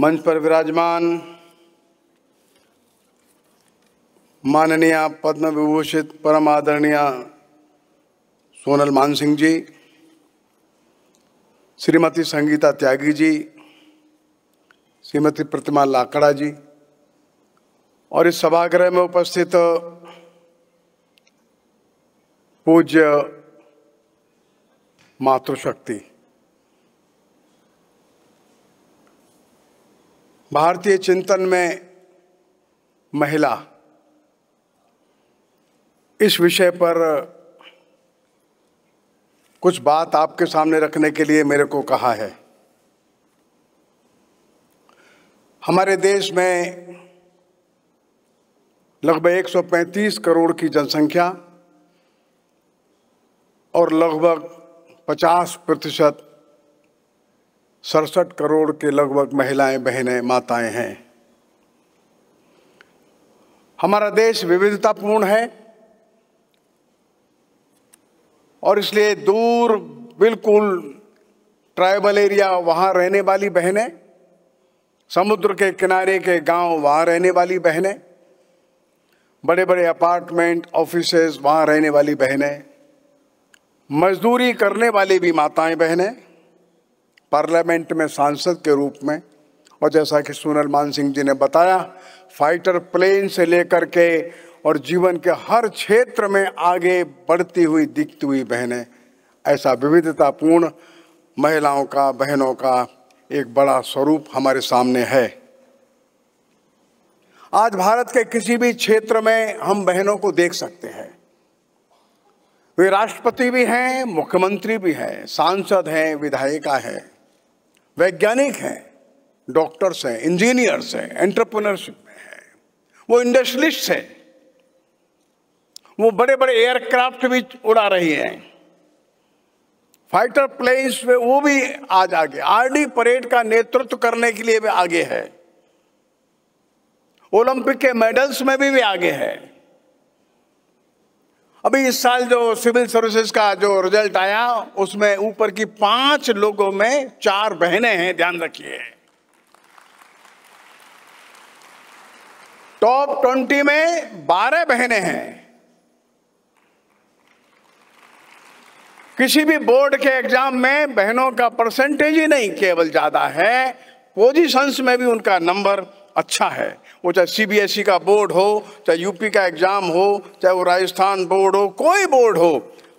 मंच पर विराजमान माननीय पद्म विभूषित परम आदरणीय सोनल मान सिंह जी श्रीमती संगीता त्यागी जी श्रीमती प्रतिमा लाकड़ा जी और इस सभागृह में उपस्थित पूज्य मातृशक्ति भारतीय चिंतन में महिला इस विषय पर कुछ बात आपके सामने रखने के लिए मेरे को कहा है हमारे देश में लगभग 135 करोड़ की जनसंख्या और लगभग 50 प्रतिशत सड़सठ करोड़ के लगभग महिलाएं बहनें माताएं हैं हमारा देश विविधतापूर्ण है और इसलिए दूर बिल्कुल ट्राइबल एरिया वहाँ रहने वाली बहनें समुद्र के किनारे के गांव वहाँ रहने वाली बहनें बड़े बड़े अपार्टमेंट ऑफिस वहाँ रहने वाली बहनें मजदूरी करने वाली भी माताएं बहनें पार्लियामेंट में सांसद के रूप में और जैसा कि सोनल मान सिंह जी ने बताया फाइटर प्लेन से लेकर के और जीवन के हर क्षेत्र में आगे बढ़ती हुई दिखती हुई बहनें ऐसा विविधतापूर्ण महिलाओं का बहनों का एक बड़ा स्वरूप हमारे सामने है आज भारत के किसी भी क्षेत्र में हम बहनों को देख सकते हैं वे राष्ट्रपति भी हैं मुख्यमंत्री भी हैं सांसद हैं विधायिका हैं वैज्ञानिक हैं डॉक्टर्स हैं इंजीनियर्स हैं एंटरप्रेनरशिप में हैं वो इंडस्ट्रिस्ट हैं वो बड़े बड़े एयरक्राफ्ट भी उड़ा रही हैं फाइटर प्लेन्स में वो भी आज आगे आरडी परेड का नेतृत्व करने के लिए भी आगे है ओलंपिक के मेडल्स में भी, भी आगे है अभी इस साल जो सिविल सर्विसेज का जो रिजल्ट आया उसमें ऊपर की पांच लोगों में चार बहनें हैं ध्यान रखिए टॉप ट्वेंटी में बारह बहनें हैं किसी भी बोर्ड के एग्जाम में बहनों का परसेंटेज ही नहीं केवल ज्यादा है पोजीशंस में भी उनका नंबर अच्छा है वो चाहे सीबीएसई e का बोर्ड हो चाहे यूपी का एग्ज़ाम हो चाहे वो राजस्थान बोर्ड हो कोई बोर्ड हो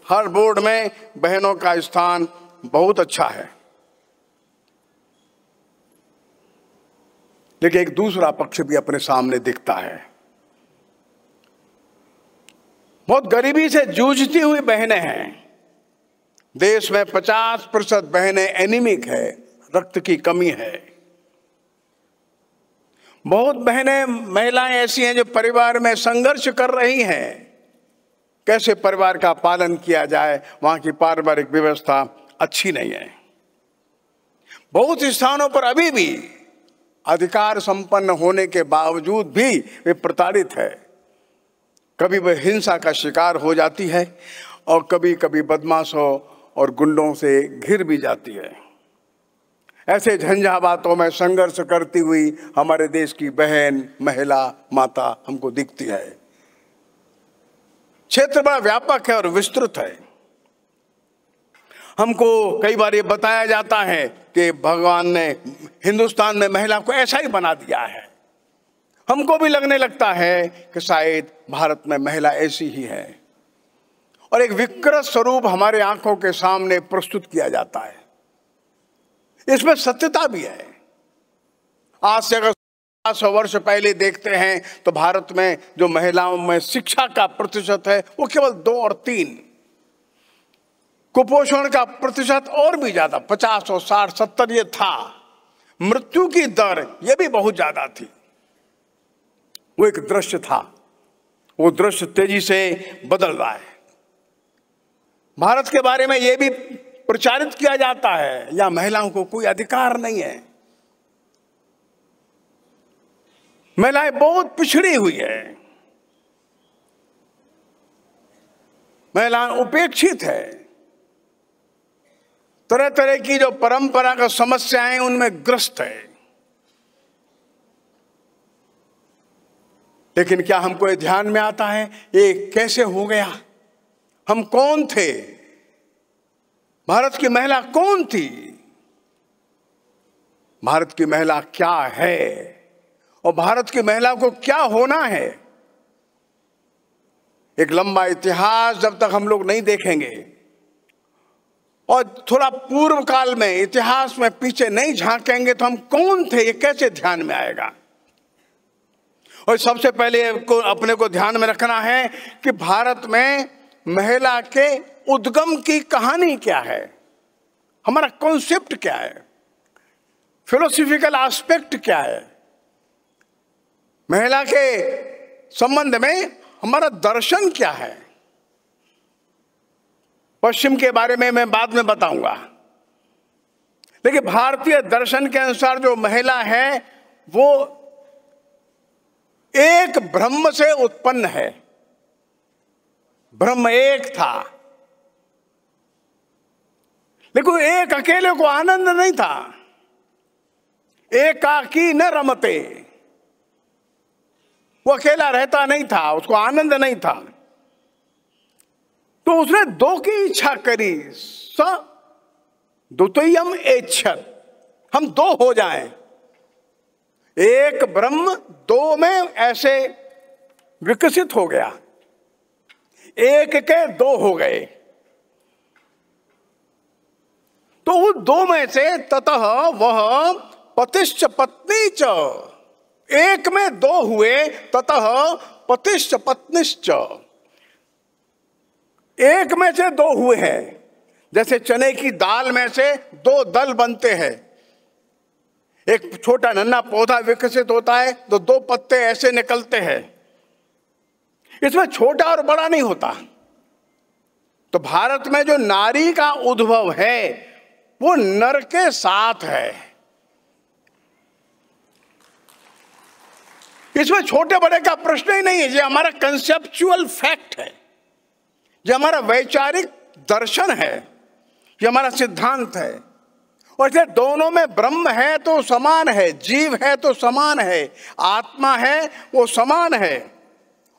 हर बोर्ड में बहनों का स्थान बहुत अच्छा है लेकिन एक दूसरा पक्ष भी अपने सामने दिखता है बहुत गरीबी से जूझती हुई बहनें हैं देश में 50 प्रतिशत बहनें एनीमिक है रक्त की कमी है बहुत बहनें महिलाएं ऐसी हैं जो परिवार में संघर्ष कर रही हैं कैसे परिवार का पालन किया जाए वहाँ की पारिवारिक व्यवस्था अच्छी नहीं है बहुत स्थानों पर अभी भी अधिकार संपन्न होने के बावजूद भी वे प्रताड़ित है कभी वह हिंसा का शिकार हो जाती है और कभी कभी बदमाशों और गुंडों से घिर भी जाती है ऐसे झंझावातों में संघर्ष करती हुई हमारे देश की बहन महिला माता हमको दिखती है क्षेत्र बड़ा व्यापक है और विस्तृत है हमको कई बार ये बताया जाता है कि भगवान ने हिंदुस्तान में महिला को ऐसा ही बना दिया है हमको भी लगने लगता है कि शायद भारत में महिला ऐसी ही है और एक विकृत स्वरूप हमारे आंखों के सामने प्रस्तुत किया जाता है इसमें सत्यता भी है आज से अगर सौ वर्ष पहले देखते हैं तो भारत में जो महिलाओं में शिक्षा का प्रतिशत है वो केवल दो और तीन कुपोषण का प्रतिशत और भी ज्यादा पचास और साठ सत्तर ये था मृत्यु की दर ये भी बहुत ज्यादा थी वो एक दृश्य था वो दृश्य तेजी से बदल रहा है भारत के बारे में ये भी प्रचारित किया जाता है या महिलाओं को कोई अधिकार नहीं है महिलाएं बहुत पिछड़ी हुई है महिलाएं उपेक्षित है तरह तरह की जो परंपरागत समस्याएं उनमें ग्रस्त है लेकिन क्या हमको ध्यान में आता है ये कैसे हो गया हम कौन थे भारत की महिला कौन थी भारत की महिला क्या है और भारत की महिला को क्या होना है एक लंबा इतिहास जब तक हम लोग नहीं देखेंगे और थोड़ा पूर्व काल में इतिहास में पीछे नहीं झांकेंगे तो हम कौन थे ये कैसे ध्यान में आएगा और सबसे पहले को अपने को ध्यान में रखना है कि भारत में महिला के उद्गम की कहानी क्या है हमारा कॉन्सेप्ट क्या है फिलोसफिकल एस्पेक्ट क्या है महिला के संबंध में हमारा दर्शन क्या है पश्चिम के बारे में मैं बाद में बताऊंगा लेकिन भारतीय दर्शन के अनुसार जो महिला है वो एक ब्रह्म से उत्पन्न है ब्रह्म एक था लेकिन एक अकेले को आनंद नहीं था एकाकी न रमते वो अकेला रहता नहीं था उसको आनंद नहीं था तो उसने दो की इच्छा करी स द्वितीयम एक्षर हम दो हो जाएं एक ब्रह्म दो में ऐसे विकसित हो गया एक के दो हो गए तो उन दो में से ततः वह पतिश्च पत्नी च एक में दो हुए ततः पतिश्च पत्निश्च एक में से दो हुए हैं जैसे चने की दाल में से दो दल बनते हैं एक छोटा नन्ना पौधा विकसित होता है तो दो पत्ते ऐसे निकलते हैं इसमें छोटा और बड़ा नहीं होता तो भारत में जो नारी का उद्भव है वो नर के साथ है इसमें छोटे बड़े का प्रश्न ही नहीं है ये हमारा कंसेप्चुअल फैक्ट है ये हमारा वैचारिक दर्शन है ये हमारा सिद्धांत है और इसलिए दोनों में ब्रह्म है तो समान है जीव है तो समान है आत्मा है वो समान है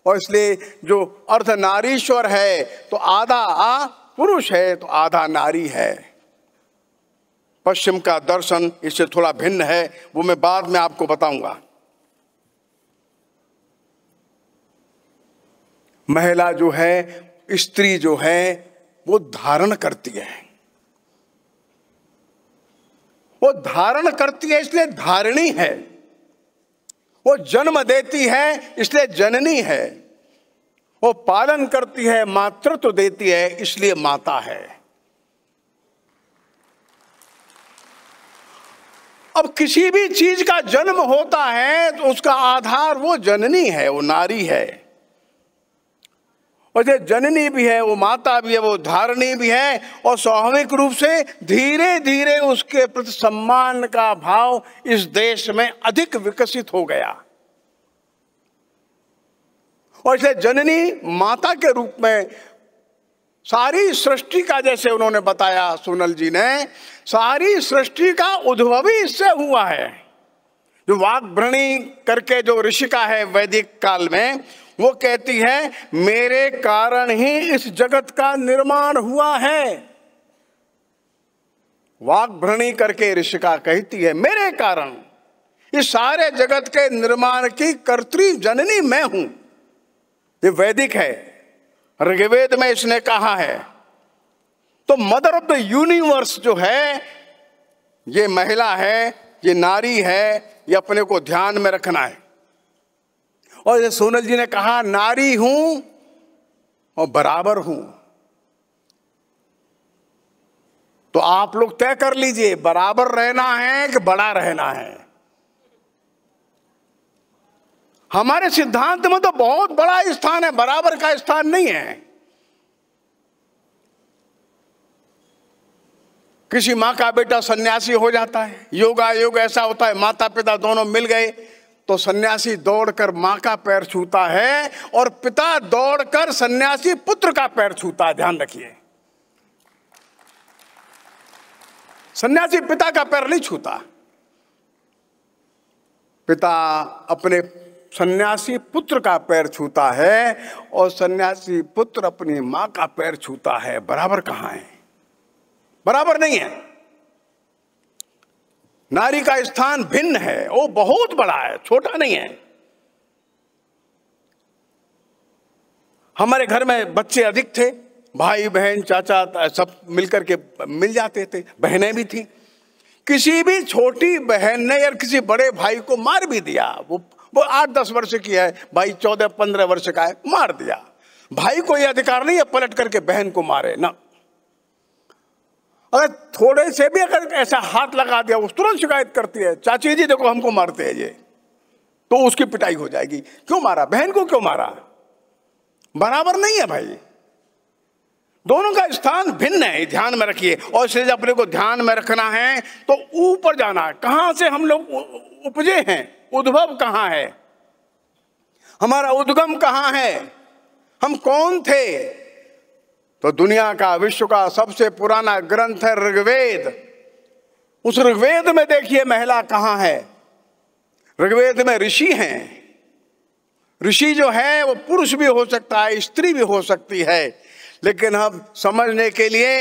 और इसलिए जो अर्ध नारीश्वर है तो आधा आ पुरुष है तो आधा नारी है पश्चिम का दर्शन इससे थोड़ा भिन्न है वो मैं बाद में आपको बताऊंगा महिला जो है स्त्री जो है वो धारण करती है वो धारण करती है इसलिए धारणी है वो जन्म देती है इसलिए जननी है वो पालन करती है मातृत्व देती है इसलिए माता है अब किसी भी चीज का जन्म होता है तो उसका आधार वो जननी है वो नारी है और जो जननी भी है वो माता भी है वो धारणी भी है और स्वाभाविक रूप से धीरे धीरे उसके प्रति सम्मान का भाव इस देश में अधिक विकसित हो गया और इसे जननी माता के रूप में सारी सृष्टि का जैसे उन्होंने बताया सोनल जी ने सारी सृष्टि का उद्भव ही इससे हुआ है जो वाग्भ्रणी करके जो ऋषिका है वैदिक काल में वो कहती है मेरे कारण ही इस जगत का निर्माण हुआ है वाग्भ्रणी करके ऋषिका कहती है मेरे कारण इस सारे जगत के निर्माण की कर्त्री जननी मैं हूं ये वैदिक है ऋग्वेद में इसने कहा है तो मदर ऑफ द यूनिवर्स जो है ये महिला है ये नारी है ये अपने को ध्यान में रखना है और जैसे सोनल जी ने कहा नारी हूं और बराबर हूं तो आप लोग तय कर लीजिए बराबर रहना है कि बड़ा रहना है हमारे सिद्धांत में तो बहुत बड़ा स्थान है बराबर का स्थान नहीं है किसी माँ का बेटा सन्यासी हो जाता है योगा योग ऐसा होता है माता पिता दोनों मिल गए तो सन्यासी दौड़कर माँ का पैर छूता है और पिता दौड़कर सन्यासी पुत्र का पैर छूता है ध्यान रखिए सन्यासी पिता का पैर नहीं छूता पिता अपने सन्यासी पुत्र का पैर छूता है और सन्यासी पुत्र अपनी माँ का पैर छूता है बराबर कहाँ है बराबर नहीं है नारी का स्थान भिन्न है वो बहुत बड़ा है छोटा नहीं है हमारे घर में बच्चे अधिक थे भाई बहन चाचा सब मिलकर के मिल जाते थे बहनें भी थी किसी भी छोटी बहन ने या किसी बड़े भाई को मार भी दिया वो वो आठ दस वर्ष की है भाई चौदह पंद्रह वर्ष का है मार दिया भाई को यह अधिकार नहीं है पलट करके बहन को मारे ना अगर थोड़े से भी अगर ऐसा हाथ लगा दिया उस तुरंत शिकायत करती है चाची जी देखो हमको मारते हैं ये तो उसकी पिटाई हो जाएगी क्यों मारा बहन को क्यों मारा बराबर नहीं है भाई दोनों का स्थान भिन्न है ध्यान में रखिए और इसलिए अपने को ध्यान में रखना है तो ऊपर जाना है कहां से हम लोग उपजे हैं उद्भव कहां है हमारा उद्गम कहां है हम कौन थे तो दुनिया का विश्व का सबसे पुराना ग्रंथ है ऋग्वेद उस ऋग्वेद में देखिए महिला कहां है ऋग्वेद में ऋषि हैं ऋषि जो है वो पुरुष भी हो सकता है स्त्री भी हो सकती है लेकिन हम समझने के लिए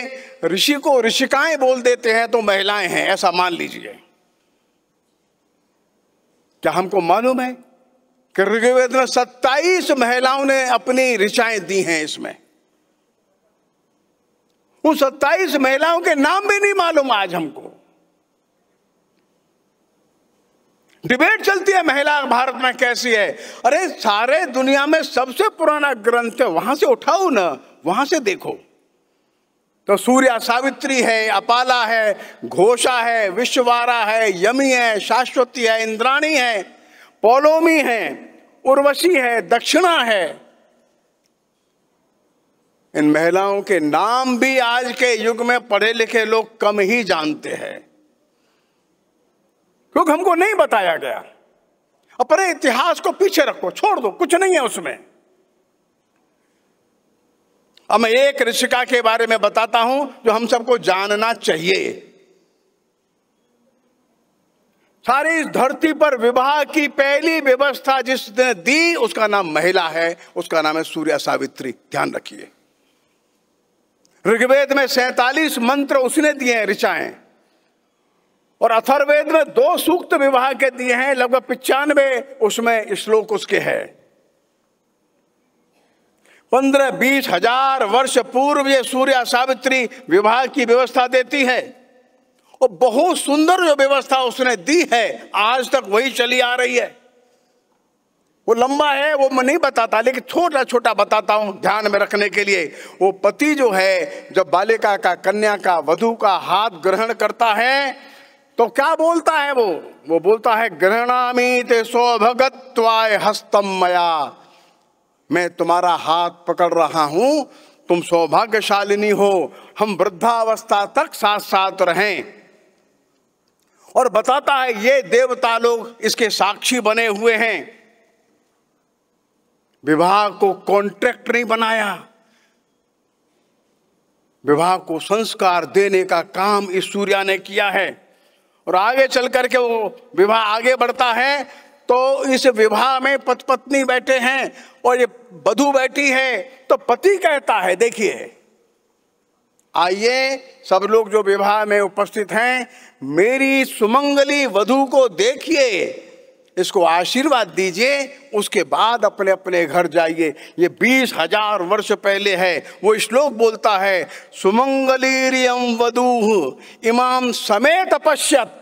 ऋषि को ऋषिकाएं बोल देते हैं तो महिलाएं हैं ऐसा मान लीजिए क्या हमको मालूम है कि ऋग्वेद में सत्ताईस महिलाओं ने अपनी ऋषाएं दी हैं इसमें उन सत्ताईस महिलाओं के नाम भी नहीं मालूम आज हमको डिबेट चलती है महिला भारत में कैसी है अरे सारे दुनिया में सबसे पुराना ग्रंथ है वहां से उठाओ ना वहां से देखो तो सूर्या सावित्री है अपाला है घोषा है विश्ववारा है यमी है शाश्वती है इंद्राणी है पोलोमी है उर्वशी है दक्षिणा है इन महिलाओं के नाम भी आज के युग में पढ़े लिखे लोग कम ही जानते हैं क्योंकि हमको नहीं बताया गया अपने इतिहास को पीछे रखो छोड़ दो कुछ नहीं है उसमें अब मैं एक ऋषिका के बारे में बताता हूं जो हम सबको जानना चाहिए सारी इस धरती पर विवाह की पहली व्यवस्था जिसने दी उसका नाम महिला है उसका नाम है सूर्य सावित्री ध्यान रखिए ऋग्वेद में सैतालीस मंत्र उसने दिए हैं ऋचाएं और अथर्वेद में दो सूक्त विवाह के दिए हैं लगभग पिचानवे उसमें श्लोक उसके है पंद्रह बीस हजार वर्ष पूर्व ये सूर्य सावित्री विवाह की व्यवस्था देती है और बहुत सुंदर जो व्यवस्था उसने दी है आज तक वही चली आ रही है वो लंबा है वो मैं नहीं बताता लेकिन छोटा छोटा बताता हूँ ध्यान में रखने के लिए वो पति जो है जब बालिका का कन्या का वधु का हाथ ग्रहण करता है तो क्या बोलता है वो वो बोलता है ते सौभगत्वाय हस्तम मया मैं तुम्हारा हाथ पकड़ रहा हूं तुम सौभाग्यशालिनी हो हम वृद्धावस्था तक साथ साथ रहें और बताता है ये देवता लोग इसके साक्षी बने हुए हैं विवाह को कॉन्ट्रैक्ट नहीं बनाया विवाह को संस्कार देने का काम इस सूर्या ने किया है और आगे चल करके वो विवाह आगे बढ़ता है तो इस विवाह में पत पत्नी बैठे हैं और ये बधु बैठी है तो पति कहता है देखिए आइए सब लोग जो विवाह में उपस्थित हैं मेरी सुमंगली वधु को देखिए इसको आशीर्वाद दीजिए उसके बाद अपने अपने घर जाइए ये बीस हजार वर्ष पहले है वो श्लोक बोलता है सुमंगलीरियम वधूह इमाम समेत पश्यत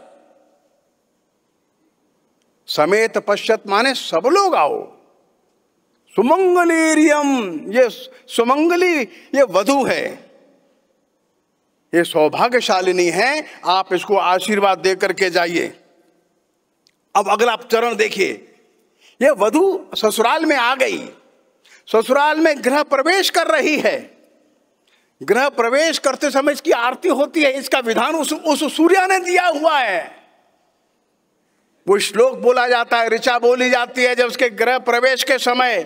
समेत पश्यत माने सब लोग आओ सुमंगलीरियम ये सुमंगली ये वधु है ये सौभाग्यशालिनी है आप इसको आशीर्वाद दे करके जाइए अब अगला चरण देखिए यह वधु ससुराल में आ गई ससुराल में गृह प्रवेश कर रही है गृह प्रवेश करते समय इसकी आरती होती है इसका विधान उस उस सूर्य ने दिया हुआ है वो श्लोक बोला जाता है ऋचा बोली जाती है जब उसके गृह प्रवेश के समय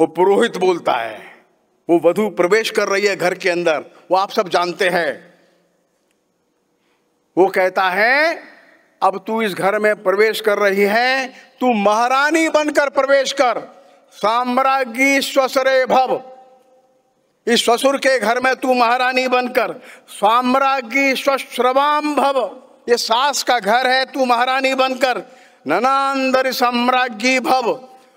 वो पुरोहित बोलता है वो वधु प्रवेश कर रही है घर के अंदर वो आप सब जानते हैं वो कहता है अब तू इस घर में प्रवेश कर रही है तू महारानी बनकर प्रवेश कर साम्राज्ञी स्वसरे भव इस ससुर के घर में तू महारानी बनकर साम्राज्ञी स्वश्रवाम भव ये सास का घर है तू महारानी बनकर ननांदर साम्राज्ञी भव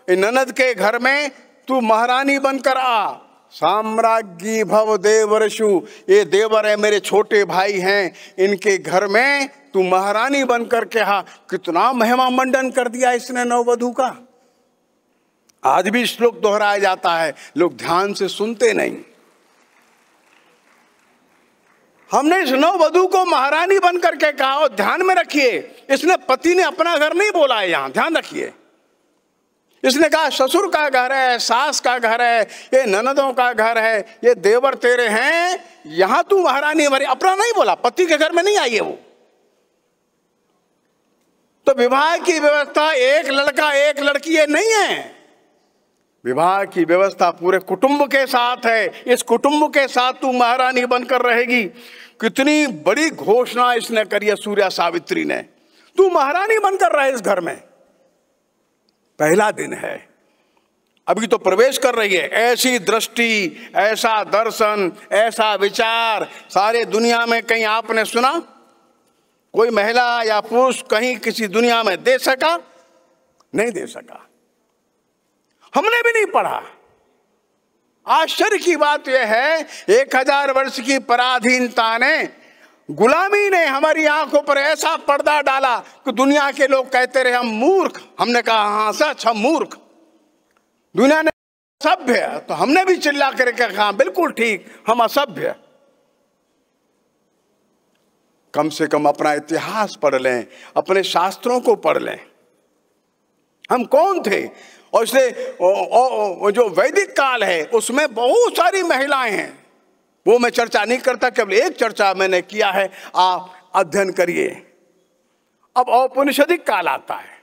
ननद के घर में तू महारानी बनकर आ साम्राज्ञी भव देवरशु ये देवर है मेरे छोटे भाई हैं इनके घर में तू महारानी बनकर के हा कितना महिमा मंडन कर दिया इसने नववधु का आज भी श्लोक दोहराया जाता है लोग ध्यान से सुनते नहीं हमने इस नववधु को महारानी बनकर के कहा और ध्यान में रखिए इसने पति ने अपना घर नहीं बोला है यहां ध्यान रखिए इसने कहा ससुर का घर है सास का घर है ये ननदों का घर है ये देवर तेरे हैं यहां तू महारानी हमारी अपना नहीं बोला पति के घर में नहीं आई है वो तो विवाह की व्यवस्था एक लड़का एक लड़की ये नहीं है विवाह की व्यवस्था पूरे कुटुंब के साथ है इस कुटुंब के साथ तू महारानी बनकर रहेगी कितनी बड़ी घोषणा इसने करी है सूर्या सावित्री ने तू महारानी बनकर रहे इस घर में पहला दिन है अभी तो प्रवेश कर रही है ऐसी दृष्टि ऐसा दर्शन ऐसा विचार सारे दुनिया में कहीं आपने सुना कोई महिला या पुरुष कहीं किसी दुनिया में दे सका नहीं दे सका हमने भी नहीं पढ़ा आश्चर्य की बात यह है एक हजार वर्ष की पराधीनता ने गुलामी ने हमारी आंखों पर ऐसा पर्दा डाला कि दुनिया के लोग कहते रहे हम मूर्ख हमने कहा हाँ सच हम मूर्ख दुनिया ने सभ्य तो हमने भी चिल्ला करके कहा हाँ, बिल्कुल ठीक हम असभ्य कम से कम अपना इतिहास पढ़ लें अपने शास्त्रों को पढ़ लें हम कौन थे और इसलिए जो वैदिक काल है उसमें बहुत सारी महिलाएं हैं वो मैं चर्चा नहीं करता केवल एक चर्चा मैंने किया है आप अध्ययन करिए अब औपनिषदिक काल आता है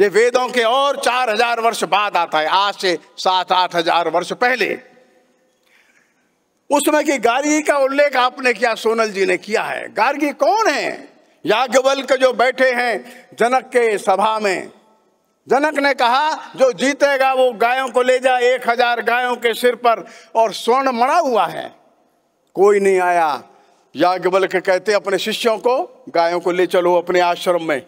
ये वेदों के और चार हजार वर्ष बाद आता है आज से सात आठ हजार वर्ष पहले उसमें की गार्गी का उल्लेख आपने किया सोनल जी ने किया है गार्गी कौन है याज्ञवल के जो बैठे हैं जनक के सभा में जनक ने कहा जो जीतेगा वो गायों को ले जाए एक हजार गायों के सिर पर और स्वर्ण मरा हुआ है कोई नहीं आया के कहते अपने शिष्यों को गायों को ले चलो अपने आश्रम में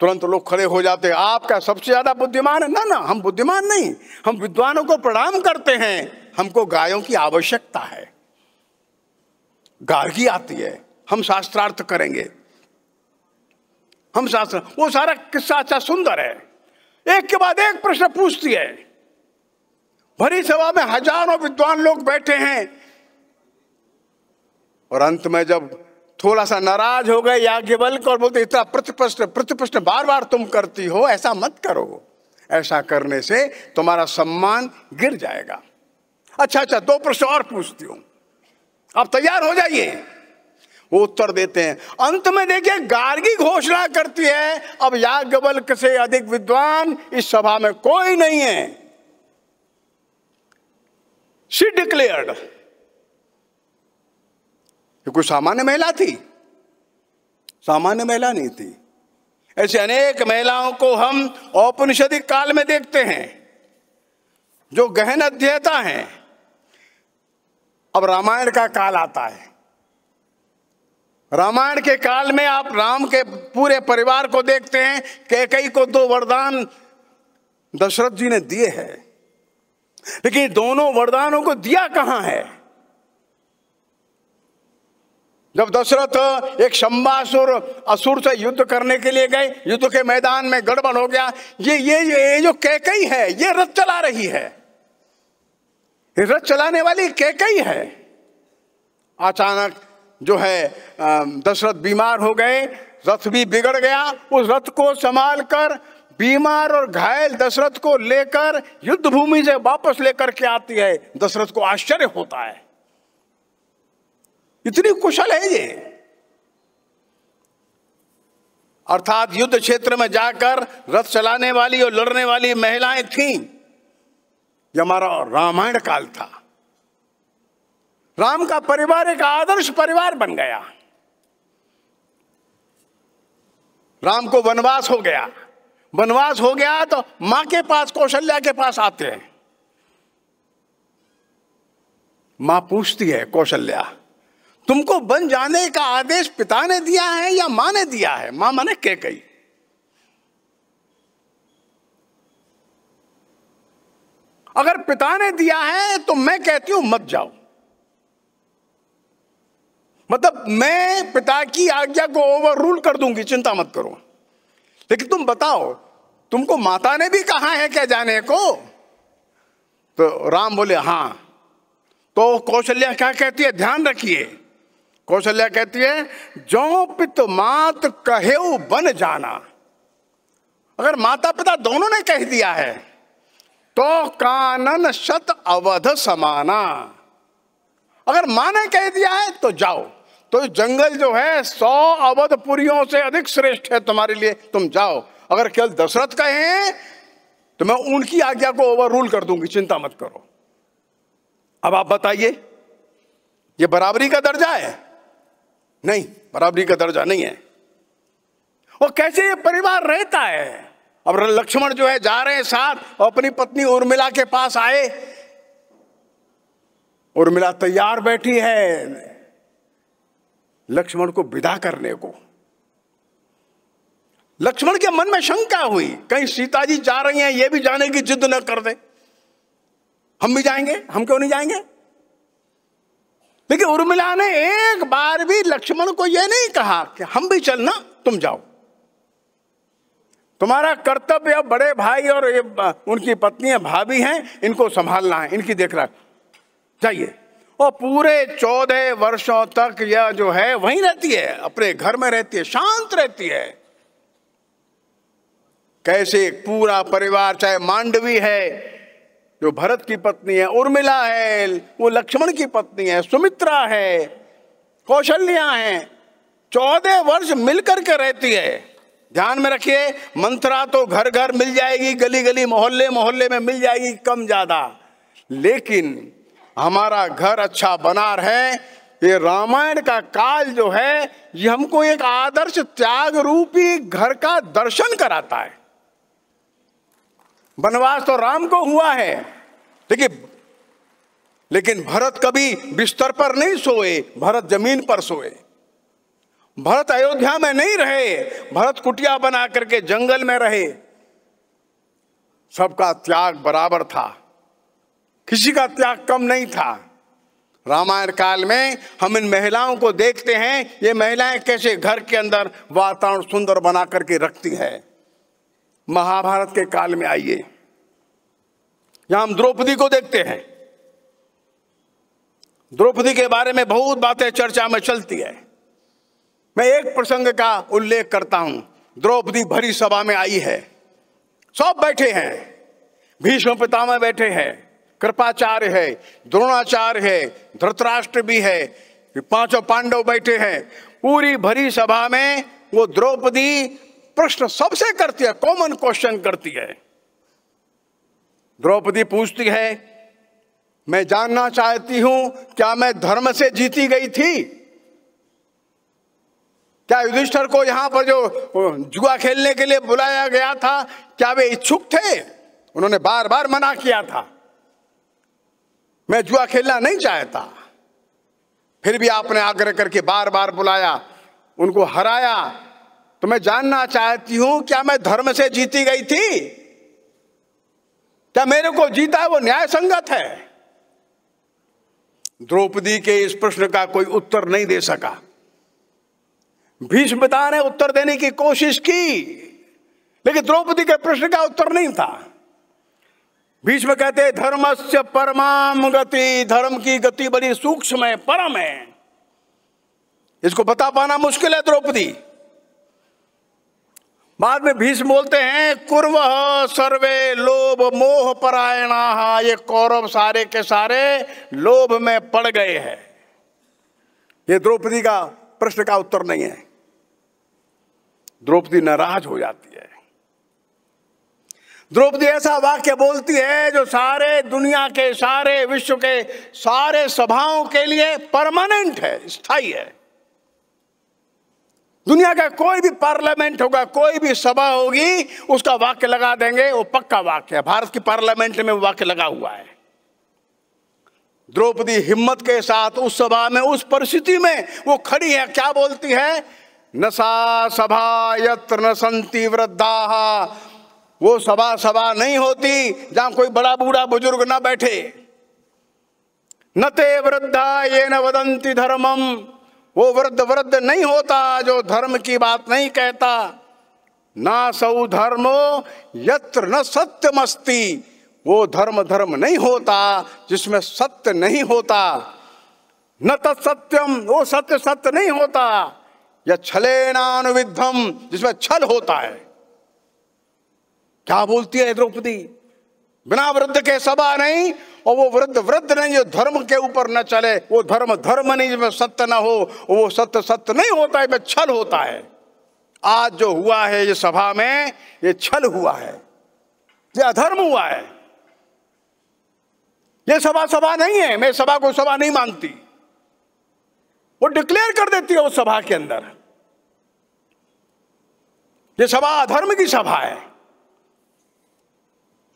तुरंत लोग खड़े हो जाते आपका सबसे ज्यादा बुद्धिमान है ना ना हम बुद्धिमान नहीं हम विद्वानों को प्रणाम करते हैं हमको गायों की आवश्यकता है गार्गी आती है हम शास्त्रार्थ करेंगे हम शास्त्र वो सारा किस्सा अच्छा सुंदर है एक के बाद एक प्रश्न पूछती है भरी सभा में हजारों विद्वान लोग बैठे हैं और अंत में जब थोड़ा सा नाराज हो गए याज्ञवल्क और बोलते इतना प्रतिप्रश्न प्रतिप्रश्न बार बार तुम करती हो ऐसा मत करो ऐसा करने से तुम्हारा सम्मान गिर जाएगा अच्छा अच्छा दो प्रश्न और पूछती हूं आप तैयार हो जाइए वो उत्तर देते हैं अंत में देखिए गार्गी घोषणा करती है अब याज्ञवल्क से अधिक विद्वान इस सभा में कोई नहीं है शी डिक्लेयर्ड ये कोई सामान्य महिला थी सामान्य महिला नहीं थी ऐसे अनेक महिलाओं को हम औपनिषदिक काल में देखते हैं जो गहन अध्येता हैं अब रामायण का काल आता है रामायण के काल में आप राम के पूरे परिवार को देखते हैं कैकई को दो वरदान दशरथ जी ने दिए हैं लेकिन दोनों वरदानों को दिया कहां है जब दशरथ एक शंबासुर असुर से युद्ध करने के लिए गए युद्ध के मैदान में गड़बड़ हो गया ये ये ये जो कैकई है ये रथ चला रही है रथ चलाने वाली कैकई है अचानक जो है दशरथ बीमार हो गए रथ भी बिगड़ गया उस रथ को संभाल कर बीमार और घायल दशरथ को लेकर युद्ध भूमि से वापस लेकर के आती है दशरथ को आश्चर्य होता है इतनी कुशल है ये अर्थात युद्ध क्षेत्र में जाकर रथ चलाने वाली और लड़ने वाली महिलाएं थीं ये हमारा रामायण काल था राम का परिवार एक आदर्श परिवार बन गया राम को वनवास हो गया वनवास हो गया तो मां के पास कौशल्या के पास आते हैं मां पूछती है कौशल्या तुमको बन जाने का आदेश पिता ने दिया है या मां ने दिया है मां माने कह कही अगर पिता ने दिया है तो मैं कहती हूं मत जाओ मतलब मैं पिता की आज्ञा को ओवर रूल कर दूंगी चिंता मत करो लेकिन तुम बताओ तुमको माता ने भी कहा है क्या जाने को तो राम बोले हां तो कौशल्या क्या कहती है ध्यान रखिए कौशल्या कहती है जो पित मात कहे बन जाना अगर माता पिता दोनों ने कह दिया है तो कानन शत अवध समाना अगर माँ ने कह दिया है तो जाओ तो जंगल जो है सौ अवध पुरी से अधिक श्रेष्ठ है तुम्हारे लिए तुम जाओ अगर केवल दशरथ है तो मैं उनकी आज्ञा को ओवर रूल कर दूंगी चिंता मत करो अब आप बताइए ये बराबरी का दर्जा है नहीं बराबरी का दर्जा नहीं है और कैसे ये परिवार रहता है अब लक्ष्मण जो है जा रहे हैं साथ और अपनी पत्नी उर्मिला के पास आए उर्मिला तैयार बैठी है लक्ष्मण को विदा करने को लक्ष्मण के मन में शंका हुई कहीं सीता जी जा रही हैं ये भी जाने की जिद न कर दे हम भी जाएंगे हम क्यों नहीं जाएंगे लेकिन उर्मिला ने एक बार भी लक्ष्मण को यह नहीं कहा कि हम भी चलना तुम जाओ तुम्हारा कर्तव्य अब बड़े भाई और ये उनकी पत्नी भाभी हैं इनको संभालना है इनकी देख रहा जाइए और पूरे चौदह वर्षों तक यह जो है वहीं रहती है अपने घर में रहती है शांत रहती है कैसे पूरा परिवार चाहे मांडवी है जो भरत की पत्नी है उर्मिला है वो लक्ष्मण की पत्नी है सुमित्रा है कौशल्या है चौदह वर्ष मिलकर के रहती है ध्यान में रखिए मंत्रा तो घर घर मिल जाएगी गली गली मोहल्ले मोहल्ले में मिल जाएगी कम ज्यादा लेकिन हमारा घर अच्छा बना रहे ये रामायण का काल जो है ये हमको एक आदर्श त्याग रूपी घर का दर्शन कराता है वनवास तो राम को हुआ है देखिए लेकिन भरत कभी बिस्तर पर नहीं सोए भरत जमीन पर सोए भरत अयोध्या में नहीं रहे भरत कुटिया बना करके जंगल में रहे सबका त्याग बराबर था किसी का त्याग कम नहीं था रामायण काल में हम इन महिलाओं को देखते हैं ये महिलाएं कैसे घर के अंदर वातावरण सुंदर बना करके रखती है महाभारत के काल में आइए यहां हम द्रौपदी को देखते हैं द्रौपदी के बारे में बहुत बातें चर्चा में चलती है मैं एक प्रसंग का उल्लेख करता हूं द्रौपदी भरी सभा में आई है सब बैठे हैं भीष्म पितामह बैठे हैं कृपाचार्य है द्रोणाचार्य है धृतराष्ट्र भी है पांचों पांडव बैठे हैं पूरी भरी सभा में वो द्रौपदी प्रश्न सबसे करती है कॉमन क्वेश्चन करती है द्रौपदी पूछती है मैं जानना चाहती हूं क्या मैं धर्म से जीती गई थी क्या युधिष्ठर को यहां पर जो जुआ खेलने के लिए बुलाया गया था क्या वे इच्छुक थे उन्होंने बार बार मना किया था मैं जुआ खेलना नहीं चाहता फिर भी आपने आग्रह करके बार बार बुलाया उनको हराया तो मैं जानना चाहती हूं क्या मैं धर्म से जीती गई थी क्या मेरे को जीता है वो न्याय संगत है द्रौपदी के इस प्रश्न का कोई उत्तर नहीं दे सका पिता ने उत्तर देने की कोशिश की लेकिन द्रौपदी के प्रश्न का उत्तर नहीं था भीष्म कहते धर्म से परमाम गति धर्म की गति बड़ी सूक्ष्म है परम है इसको बता पाना मुश्किल है द्रौपदी बाद में भीष्म बोलते हैं कुर्व सर्वे लोभ मोह परायणा ये कौरव सारे के सारे लोभ में पड़ गए हैं ये द्रौपदी का प्रश्न का उत्तर नहीं है द्रौपदी नाराज हो जाती है द्रौपदी ऐसा वाक्य बोलती है जो सारे दुनिया के सारे विश्व के सारे सभाओं के लिए परमानेंट है स्थायी है दुनिया का कोई भी पार्लियामेंट होगा कोई भी सभा होगी उसका वाक्य लगा देंगे वो पक्का वाक्य है भारत की पार्लियामेंट में वाक्य लगा हुआ है द्रौपदी हिम्मत के साथ उस सभा में उस परिस्थिति में वो खड़ी है क्या बोलती है नशा सभा यत्र न संति वृद्धा वो सभा सभा नहीं होती जहां कोई बड़ा बूढ़ा बुजुर्ग ना बैठे न ते वृद्धा ये न वदंती धर्मम वो वृद्ध वृद्ध नहीं होता जो धर्म की बात नहीं कहता ना सऊ धर्मो यत्र न सत्यमस्ती वो धर्म धर्म नहीं होता जिसमें सत्य नहीं होता न तत्सत्यम वो सत्य सत्य नहीं होता या नानुविधम जिसमें छल होता है क्या बोलती है द्रौपदी बिना वृद्ध के सभा नहीं और वो वृद्ध वृद्ध नहीं जो धर्म के ऊपर न चले वो धर्म धर्म नहीं जिसमें सत्य ना हो वो सत्य सत्य नहीं होता है छल होता है आज जो हुआ है ये सभा में ये छल हुआ है ये अधर्म हुआ है ये सभा सभा नहीं है मैं सभा को सभा नहीं मानती वो डिक्लेयर कर देती है उस सभा के अंदर ये सभा अधर्म की सभा है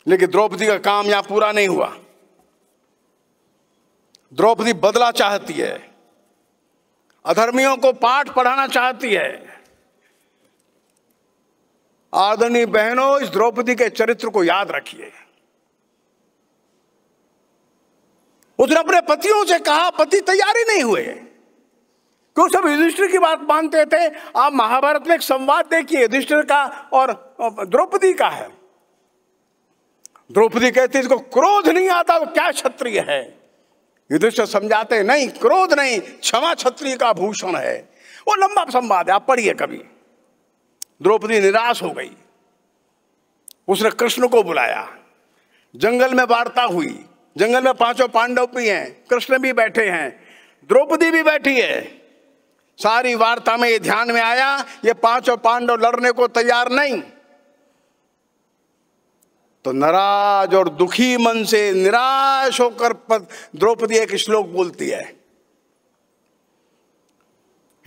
लेकिन द्रौपदी का काम यहां पूरा नहीं हुआ द्रौपदी बदला चाहती है अधर्मियों को पाठ पढ़ाना चाहती है आदरणीय बहनों इस द्रौपदी के चरित्र को याद रखिए उसने अपने पतियों से कहा पति तैयारी नहीं हुए क्यों सब युधिष्ठिर की बात मानते थे आप महाभारत में एक संवाद देखिए युधिष्ठिर का और द्रौपदी का है द्रौपदी कहती इसको क्रोध नहीं आता वो क्या क्षत्रिय है युधिष्ठ समझाते नहीं क्रोध नहीं क्षमा क्षत्रिय का भूषण है वो लंबा संवाद है आप पढ़िए कभी द्रौपदी निराश हो गई उसने कृष्ण को बुलाया जंगल में वार्ता हुई जंगल में पांचों पांडव भी हैं कृष्ण भी बैठे हैं द्रौपदी भी बैठी है सारी वार्ता में ये ध्यान में आया ये पांचों पांडव लड़ने को तैयार नहीं तो नाराज और दुखी मन से निराश होकर द्रौपदी एक श्लोक बोलती है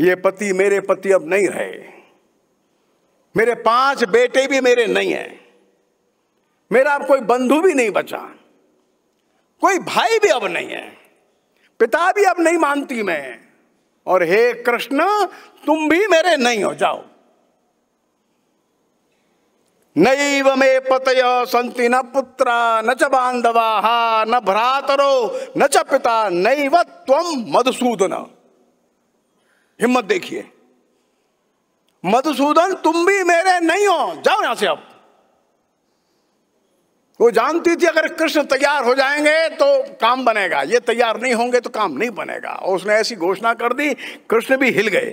ये पति मेरे पति अब नहीं रहे मेरे पांच बेटे भी मेरे नहीं हैं मेरा अब कोई बंधु भी नहीं बचा कोई भाई भी अब नहीं है पिता भी अब नहीं मानती मैं और हे कृष्ण तुम भी मेरे नहीं हो जाओ नैव मे पतय संति न पुत्र न च बांधवा न भ्रातरो न च पिता नैव त्वम मधुसूदन हिम्मत देखिए मधुसूदन तुम भी मेरे नहीं हो जाओ यहां से अब वो जानती थी अगर कृष्ण तैयार हो जाएंगे तो काम बनेगा ये तैयार नहीं होंगे तो काम नहीं बनेगा और उसने ऐसी घोषणा कर दी कृष्ण भी हिल गए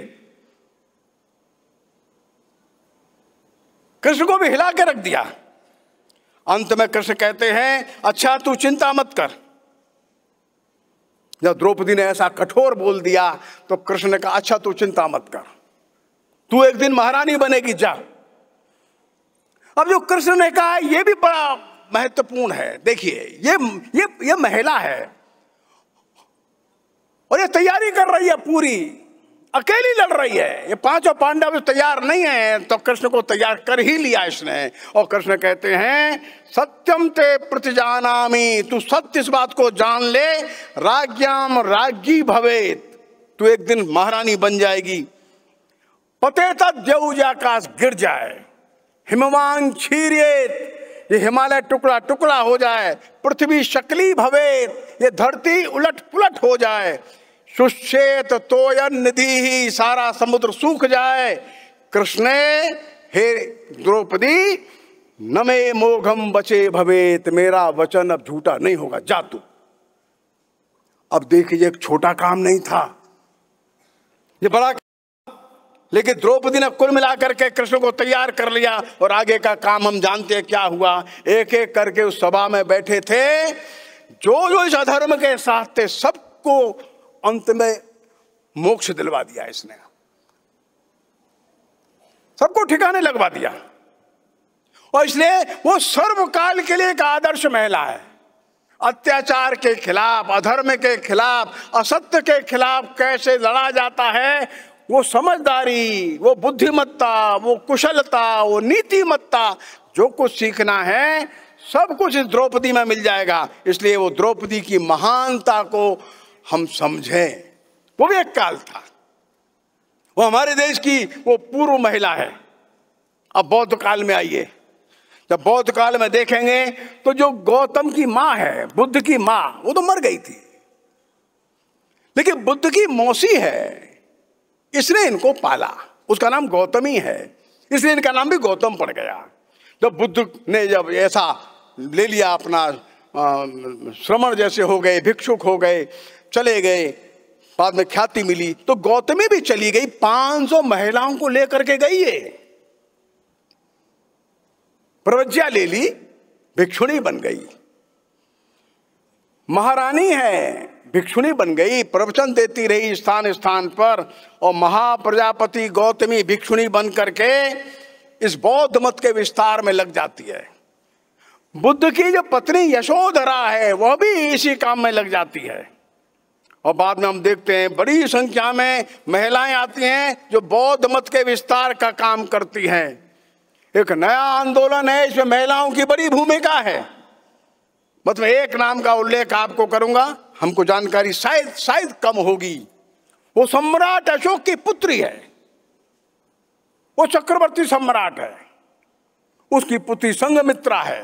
कृष्ण को भी हिला के रख दिया अंत में कृष्ण कहते हैं अच्छा तू चिंता मत कर जब द्रौपदी ने ऐसा कठोर बोल दिया तो कृष्ण ने कहा अच्छा तू चिंता मत कर तू एक दिन महारानी बनेगी जा अब जो कृष्ण ने कहा यह भी बड़ा महत्वपूर्ण है देखिए ये ये ये महिला है और ये तैयारी कर रही है पूरी अकेली लड़ रही है ये पांचों पांडव तैयार नहीं है तो कृष्ण को तैयार कर ही लिया इसने और कृष्ण कहते हैं सत्यम ते प्रतिजानामी तू सत्य इस बात को जान ले राज्ञाम राज्ञी भवेत तू एक दिन महारानी बन जाएगी पते तक देवजाकाश गिर जाए हिमवान क्षीरियत ये हिमालय टुकड़ा टुकड़ा हो जाए पृथ्वी शक्ली भवेत ये धरती उलट पुलट हो जाए सुश्चेत तोयन निधि ही सारा समुद्र सूख जाए कृष्ण हे द्रौपदी नमे मोघम बचे भवेत मेरा वचन अब झूठा नहीं होगा जा तू अब देखिए एक छोटा काम नहीं था ये बड़ा लेकिन द्रौपदी ने कुल मिलाकर के कृष्ण को तैयार कर लिया और आगे का काम हम जानते हैं क्या हुआ एक एक करके उस सभा में बैठे थे जो जो इस अधर्म के साथ थे सबको अंत में मोक्ष दिलवा दिया इसने सबको ठिकाने लगवा दिया और इसलिए वो सर्वकाल के लिए एक आदर्श महिला है अत्याचार के खिलाफ अधर्म के खिलाफ असत्य के खिलाफ कैसे लड़ा जाता है वो समझदारी वो बुद्धिमत्ता वो कुशलता वो नीतिमत्ता जो कुछ सीखना है सब कुछ इस द्रौपदी में मिल जाएगा इसलिए वो द्रौपदी की महानता को हम समझें वो भी एक काल था वो हमारे देश की वो पूर्व महिला है अब बौद्ध काल में आइए जब बौद्ध काल में देखेंगे तो जो गौतम की माँ है बुद्ध की माँ वो तो मर गई थी लेकिन बुद्ध की मौसी है इसने इनको पाला उसका नाम गौतमी है इसलिए इनका नाम भी गौतम पड़ गया जब बुद्ध ने जब ऐसा ले लिया अपना श्रमण जैसे हो गए भिक्षुक हो गए चले गए बाद में ख्याति मिली तो गौतमी भी चली गई 500 महिलाओं को लेकर के गई है प्रवज्ञा ले ली भिक्षुणी बन गई महारानी है भिक्षुणी बन गई प्रवचन देती रही स्थान स्थान पर और महाप्रजापति गौतमी भिक्षुणी बन करके इस बौद्ध मत के विस्तार में लग जाती है बुद्ध की जो पत्नी यशोधरा है वह भी इसी काम में लग जाती है और बाद में हम देखते हैं बड़ी संख्या में महिलाएं आती हैं जो बौद्ध मत के विस्तार का काम करती हैं एक नया आंदोलन है इसमें महिलाओं की बड़ी भूमिका है मतलब एक नाम का उल्लेख आपको करूंगा हमको जानकारी शायद शायद कम होगी वो सम्राट अशोक की पुत्री है वो चक्रवर्ती सम्राट है उसकी पुत्री संगमित्रा है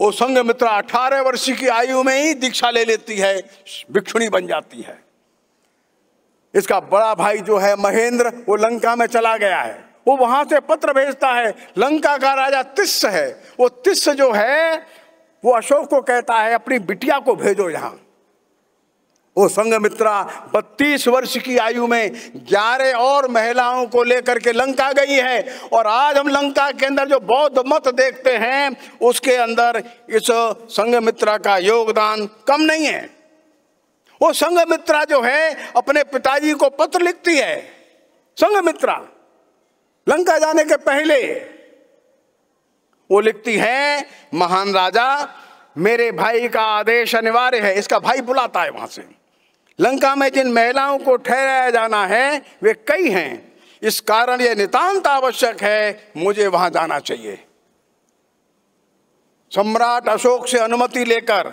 वो संघ मित्र अठारह वर्ष की आयु में ही दीक्षा ले लेती है भिक्षुणी बन जाती है इसका बड़ा भाई जो है महेंद्र वो लंका में चला गया है वो वहां से पत्र भेजता है लंका का राजा तिस्स है वो तिस्स जो है वो अशोक को कहता है अपनी बिटिया को भेजो यहाँ वो संघमित्रा 32 वर्ष की आयु में ग्यारह और महिलाओं को लेकर के लंका गई है और आज हम लंका के अंदर जो बौद्ध मत देखते हैं उसके अंदर इस मित्रा का योगदान कम नहीं है वो मित्रा जो है अपने पिताजी को पत्र लिखती है मित्रा लंका जाने के पहले वो लिखती है महान राजा मेरे भाई का आदेश अनिवार्य है इसका भाई बुलाता है वहां से लंका में जिन महिलाओं को ठहराया जाना है वे कई हैं इस कारण यह नितांत आवश्यक है मुझे वहां जाना चाहिए सम्राट अशोक से अनुमति लेकर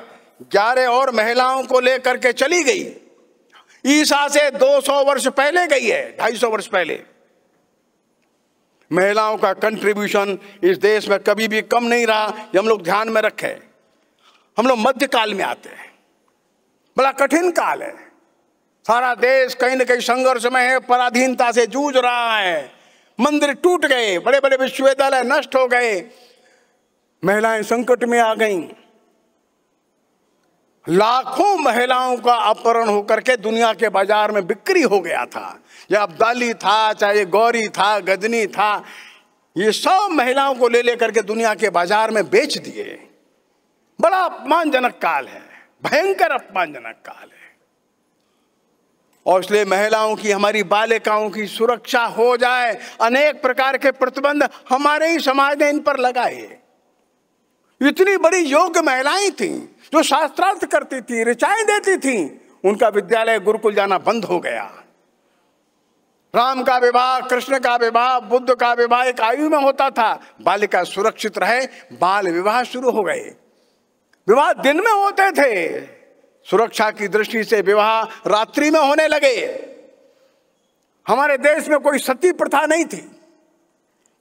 ग्यारह और महिलाओं को लेकर के चली गई ईसा से 200 वर्ष पहले गई है 250 वर्ष पहले महिलाओं का कंट्रीब्यूशन इस देश में कभी भी कम नहीं रहा ये हम लोग ध्यान में रखें हम लोग मध्यकाल में आते हैं बड़ा कठिन काल है सारा देश कहीं ना कहीं संघर्ष में है पराधीनता से जूझ रहा है मंदिर टूट गए बड़े बड़े विश्वविद्यालय नष्ट हो गए महिलाएं संकट में आ गईं लाखों महिलाओं का अपहरण होकर के दुनिया के बाजार में बिक्री हो गया था या अब्दाली था चाहे गौरी था गजनी था ये सब महिलाओं को ले लेकर के दुनिया के बाजार में बेच दिए बड़ा अपमानजनक काल है भयंकर अपमानजनक काल है और इसलिए महिलाओं की हमारी बालिकाओं की सुरक्षा हो जाए अनेक प्रकार के प्रतिबंध हमारे ही समाज ने इन पर लगाए इतनी बड़ी योग्य महिलाएं थीं जो शास्त्रार्थ करती थी रिचाएं देती थीं उनका विद्यालय गुरुकुल जाना बंद हो गया राम का विवाह कृष्ण का विवाह बुद्ध का विवाह एक आयु में होता था बालिका सुरक्षित रहे बाल विवाह शुरू हो गए विवाह दिन में होते थे सुरक्षा की दृष्टि से विवाह रात्रि में होने लगे हमारे देश में कोई सती प्रथा नहीं थी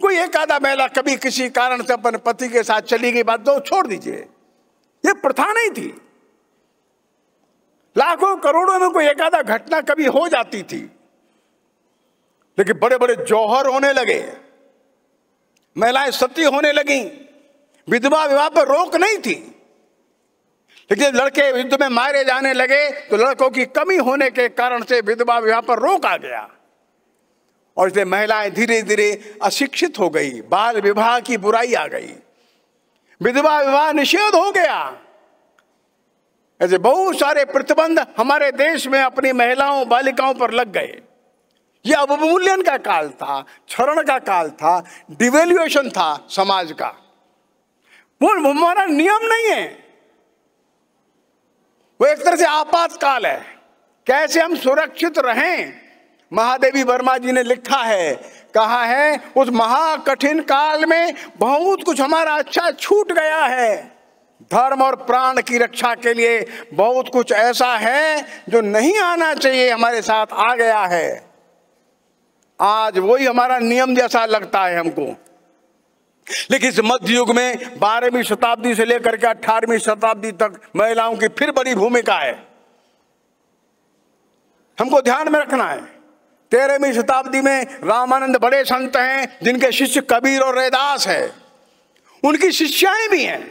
कोई एक आधा महिला कभी किसी कारण से अपने पति के साथ चली गई बात दो छोड़ दीजिए यह प्रथा नहीं थी लाखों करोड़ों में कोई एक आधा घटना कभी हो जाती थी लेकिन बड़े बड़े जौहर होने लगे महिलाएं सती होने लगी विधवा विवाह पर रोक नहीं थी लेकिन लड़के युद्ध में मारे जाने लगे तो लड़कों की कमी होने के कारण से विधवा विवाह पर रोक आ गया और इसलिए महिलाएं धीरे धीरे अशिक्षित हो गई बाल विवाह की बुराई आ गई विधवा विवाह निषेध हो गया ऐसे बहुत सारे प्रतिबंध हमारे देश में अपनी महिलाओं बालिकाओं पर लग गए यह अवमूल्यन का काल था क्षरण का काल था डिवेल्युएशन था समाज का पूर्ण हमारा नियम नहीं है वो एक तरह से आपातकाल है कैसे हम सुरक्षित रहें महादेवी वर्मा जी ने लिखा है कहा है उस महाकठिन काल में बहुत कुछ हमारा अच्छा छूट गया है धर्म और प्राण की रक्षा के लिए बहुत कुछ ऐसा है जो नहीं आना चाहिए हमारे साथ आ गया है आज वही हमारा नियम जैसा लगता है हमको लेकिन इस मध्य युग में बारहवीं शताब्दी से लेकर के अठारहवीं शताब्दी तक महिलाओं की फिर बड़ी भूमिका है हमको ध्यान में रखना है तेरहवीं शताब्दी में रामानंद बड़े संत हैं जिनके शिष्य कबीर और रैदास है उनकी शिष्याएं भी हैं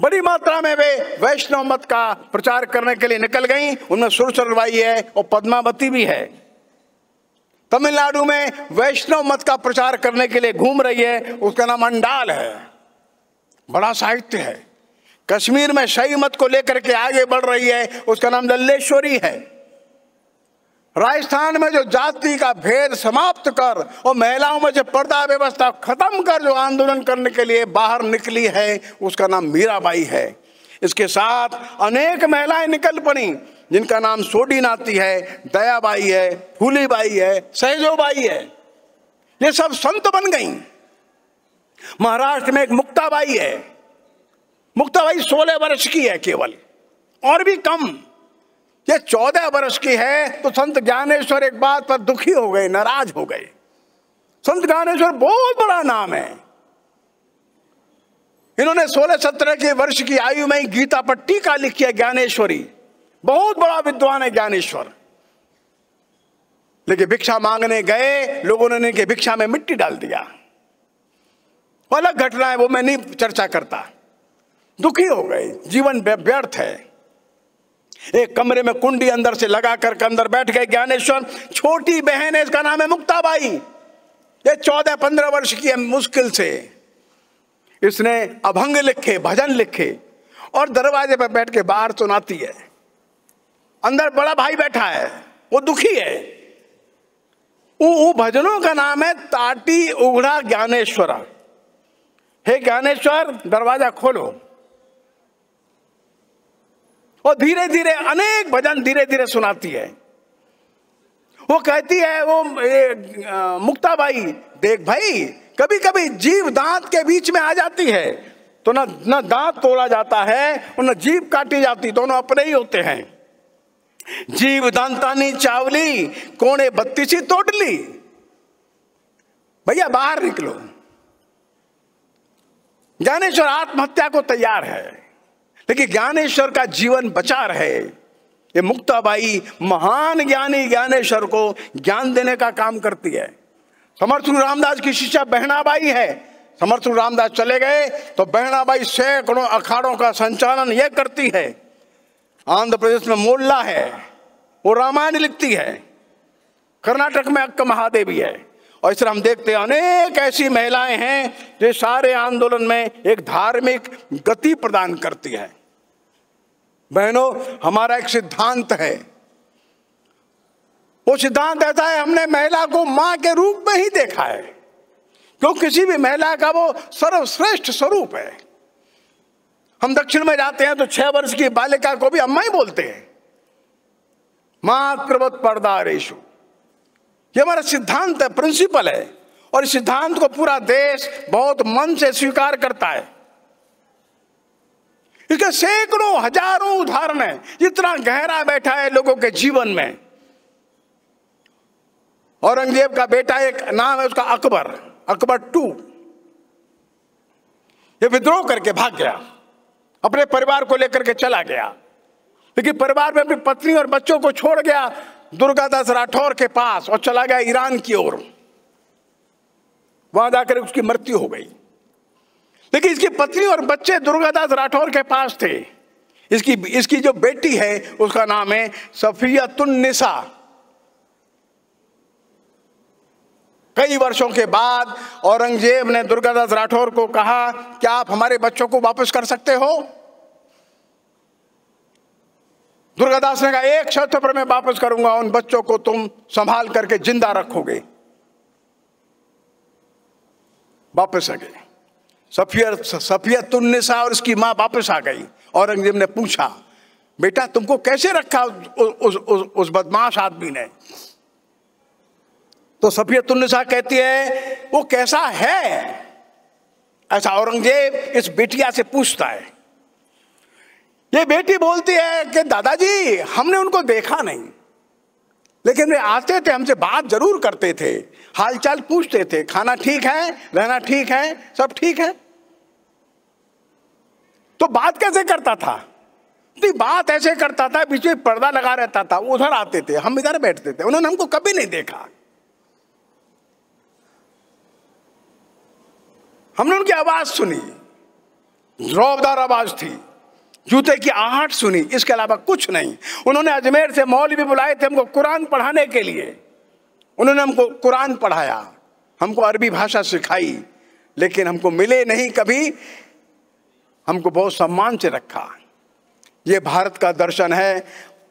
बड़ी मात्रा में वे वैष्णव मत का प्रचार करने के लिए निकल गईं उनमें सुरसरवाई है और पद्मावती भी है तमिलनाडु में वैष्णव मत का प्रचार करने के लिए घूम रही है उसका नाम अंडाल है बड़ा साहित्य है कश्मीर में शही मत को लेकर के आगे बढ़ रही है उसका नाम लल्लेश्वरी है राजस्थान में जो जाति का भेद समाप्त कर और महिलाओं में जो पर्दा व्यवस्था खत्म कर जो आंदोलन करने के लिए बाहर निकली है उसका नाम मीराबाई है इसके साथ अनेक महिलाएं निकल पड़ी जिनका नाम सोडी नाती है दयाबाई है फूलीबाई है सहजोबाई है ये सब संत बन गई महाराष्ट्र में एक मुक्ताबाई है मुक्ताबाई सोलह वर्ष की है केवल और भी कम ये चौदह वर्ष की है तो संत ज्ञानेश्वर एक बात पर दुखी हो गए नाराज हो गए संत ज्ञानेश्वर बहुत बड़ा नाम है इन्होंने सोलह सत्रह के वर्ष की आयु में ही गीता पर टीका लिखी है ज्ञानेश्वरी बहुत बड़ा विद्वान है ज्ञानेश्वर लेकिन भिक्षा मांगने गए लोगों ने इनके भिक्षा में मिट्टी डाल दिया अलग घटना है वो मैं नहीं चर्चा करता दुखी हो गए जीवन व्यर्थ है एक कमरे में कुंडी अंदर से लगा कर अंदर बैठ गए ज्ञानेश्वर छोटी बहन है इसका नाम है मुक्ताबाई ये चौदह पंद्रह वर्ष की है मुश्किल से इसने अभंग लिखे भजन लिखे और दरवाजे पर बैठ के बाहर सुनाती है अंदर बड़ा भाई बैठा है वो दुखी है वो भजनों का नाम है ताटी उघड़ा ज्ञानेश्वरा हे ज्ञानेश्वर दरवाजा खोलो और धीरे धीरे अनेक भजन धीरे धीरे सुनाती है वो कहती है वो आ, मुक्ता भाई देख भाई कभी कभी जीव दांत के बीच में आ जाती है तो ना ना दांत तोड़ा जाता है और ना जीव काटी जाती दोनों अपने ही होते हैं जीव जीवदांतानी चावली कोणे बत्तीसी तोटली भैया बाहर निकलो ज्ञानेश्वर आत्महत्या को तैयार है लेकिन ज्ञानेश्वर का जीवन बचा रहे ये मुक्ताबाई महान ज्ञानी ज्ञानेश्वर को ज्ञान देने का काम करती है समर्थु रामदास की शिष्या बहनाबाई है समर्थु रामदास चले गए तो बहनाबाई सैकड़ों अखाड़ों का संचालन यह करती है आंध्र प्रदेश में मोल्ला है वो रामायण लिखती है कर्नाटक में अक्का महादेवी है और इस हम देखते हैं अनेक ऐसी महिलाएं हैं जो सारे आंदोलन में एक धार्मिक गति प्रदान करती है बहनों हमारा एक सिद्धांत है वो सिद्धांत ऐसा है हमने महिला को मां के रूप में ही देखा है क्यों किसी भी महिला का वो सर्वश्रेष्ठ स्वरूप है हम दक्षिण में जाते हैं तो छह वर्ष की बालिका को भी अम्मा ही बोलते हैं मातृवत रेशु ये हमारा सिद्धांत है प्रिंसिपल है और इस सिद्धांत को पूरा देश बहुत मन से स्वीकार करता है इसके सैकड़ों हजारों उदाहरण है इतना गहरा बैठा है लोगों के जीवन में औरंगजेब का बेटा एक नाम है उसका अकबर अकबर टू ये विद्रोह करके भाग गया अपने परिवार को लेकर के चला गया लेकिन परिवार में अपनी पत्नी और बच्चों को छोड़ गया दुर्गादास राठौर के पास और चला गया ईरान की ओर वहां जाकर उसकी मृत्यु हो गई लेकिन इसकी पत्नी और बच्चे दुर्गादास राठौर के पास थे इसकी इसकी जो बेटी है उसका नाम है सफिया निशा कई वर्षों के बाद औरंगजेब ने दुर्गादास राठौर को कहा कि आप हमारे बच्चों को वापस कर सकते हो दुर्गादास ने कहा एक क्षेत्र पर मैं वापस करूंगा उन बच्चों को तुम संभाल करके जिंदा रखोगे वापस आ गए सफियत सफियत सफियतुलनिसा और उसकी मां वापस आ गई औरंगजेब ने पूछा बेटा तुमको कैसे रखा उस, उस, उस, उस बदमाश आदमी ने तो सफियतुलनसा कहती है वो कैसा है ऐसा औरंगजेब इस बेटिया से पूछता है ये बेटी बोलती है कि दादाजी हमने उनको देखा नहीं लेकिन वे आते थे हमसे बात जरूर करते थे हालचाल पूछते थे खाना ठीक है रहना ठीक है सब ठीक है तो बात कैसे करता था नहीं बात ऐसे करता था बीच में पर्दा लगा रहता था उधर आते थे हम इधर बैठते थे उन्होंने हमको कभी नहीं देखा हमने उनकी आवाज सुनी रौबदार आवाज थी जूते की आहट सुनी इसके अलावा कुछ नहीं उन्होंने अजमेर से मौल भी बुलाए थे हमको कुरान पढ़ाने के लिए उन्होंने हमको कुरान पढ़ाया हमको अरबी भाषा सिखाई लेकिन हमको मिले नहीं कभी हमको बहुत सम्मान से रखा ये भारत का दर्शन है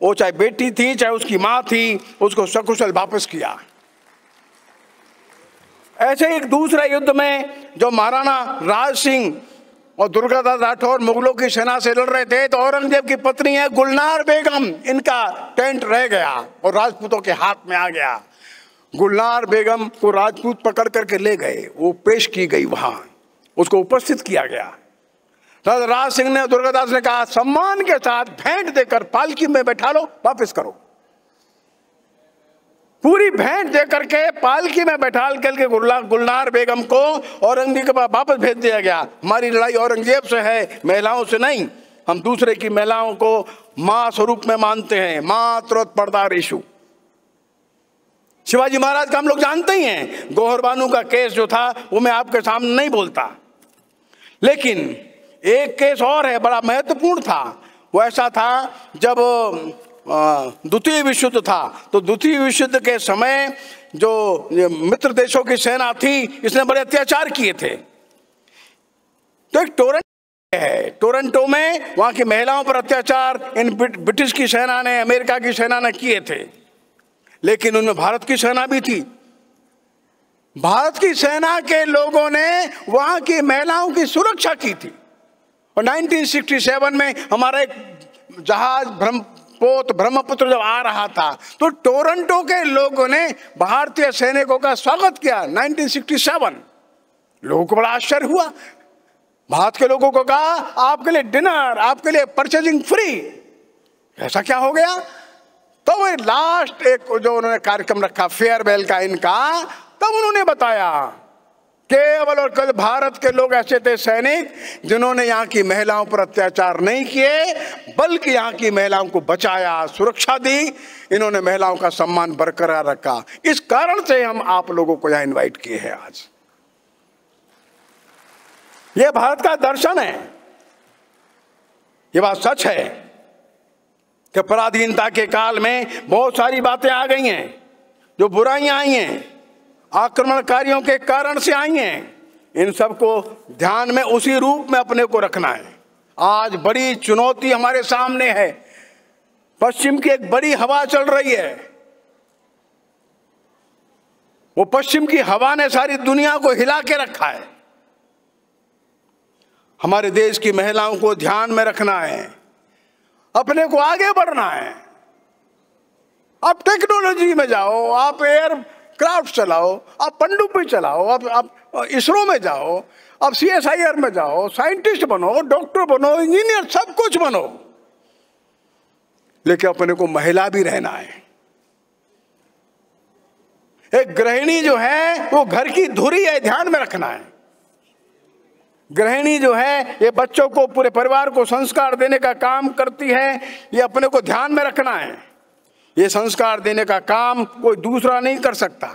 वो चाहे बेटी थी चाहे उसकी माँ थी उसको सकुशल वापस किया ऐसे एक दूसरा युद्ध में जो महाराणा राज सिंह और दुर्गादास राठौर मुगलों की सेना से लड़ रहे थे तो औरंगजेब की पत्नी है गुलनार बेगम इनका टेंट रह गया और राजपूतों के हाथ में आ गया गुलनार बेगम को राजपूत पकड़ करके ले गए वो पेश की गई वहां उसको उपस्थित किया गया राज सिंह ने दुर्गादास ने कहा सम्मान के साथ भेंट देकर पालकी में बैठा लो वापस करो पूरी भेंट दे करके पालकी में बैठा करके गुलनार बेगम को औरंगजेब के पास वापस भेज दिया गया हमारी लड़ाई औरंगजेब से है महिलाओं से नहीं हम दूसरे की महिलाओं को मां स्वरूप में मानते हैं त्रोत पर्दा रेशु शिवाजी महाराज का हम लोग जानते ही हैं गोहरबानू का केस जो था वो मैं आपके सामने नहीं बोलता लेकिन एक केस और है बड़ा महत्वपूर्ण था वो ऐसा था जब द्वितीय विश्व युद्ध था तो द्वितीय विश्व युद्ध के समय जो मित्र देशों की सेना थी इसने बड़े अत्याचार किए थे तो एक टोरंट है टोरंटो में वहां की महिलाओं पर अत्याचार इन ब्रिटिश की सेना ने अमेरिका की सेना ने किए थे लेकिन उनमें भारत की सेना भी थी भारत की सेना के लोगों ने वहां की महिलाओं की सुरक्षा की थी और 1967 में हमारा एक जहाज पोत ब्रह्मपुत्र जब आ रहा था तो टोरंटो के लोगों ने भारतीय सैनिकों का स्वागत किया 1967 लोगों को बड़ा आश्चर्य हुआ भारत के लोगों को कहा आपके लिए डिनर आपके लिए परचेजिंग फ्री ऐसा क्या हो गया तो वही लास्ट एक जो उन्होंने कार्यक्रम रखा फेयरवेल का इनका तब तो उन्होंने बताया केवल और केवल भारत के लोग ऐसे थे सैनिक जिन्होंने यहाँ की महिलाओं पर अत्याचार नहीं किए बल्कि यहाँ की महिलाओं को बचाया सुरक्षा दी इन्होंने महिलाओं का सम्मान बरकरार रखा इस कारण से हम आप लोगों को यहाँ इनवाइट किए हैं आज ये भारत का दर्शन है ये बात सच है कि पराधीनता के काल में बहुत सारी बातें आ गई हैं जो बुराइयां आई हैं आक्रमणकारियों के कारण से आई हैं इन सबको ध्यान में उसी रूप में अपने को रखना है आज बड़ी चुनौती हमारे सामने है पश्चिम की एक बड़ी हवा चल रही है वो पश्चिम की हवा ने सारी दुनिया को हिला के रखा है हमारे देश की महिलाओं को ध्यान में रखना है अपने को आगे बढ़ना है आप टेक्नोलॉजी में जाओ आप एयर क्राफ्ट चलाओ आप पंडुपी चलाओ आप आप इसरो में जाओ आप सी एस आई आर में जाओ साइंटिस्ट बनो डॉक्टर बनो इंजीनियर सब कुछ बनो लेकिन अपने को महिला भी रहना है एक गृहिणी जो है वो घर की धुरी है ध्यान में रखना है गृहिणी जो है ये बच्चों को पूरे परिवार को संस्कार देने का काम करती है ये अपने को ध्यान में रखना है ये संस्कार देने का काम कोई दूसरा नहीं कर सकता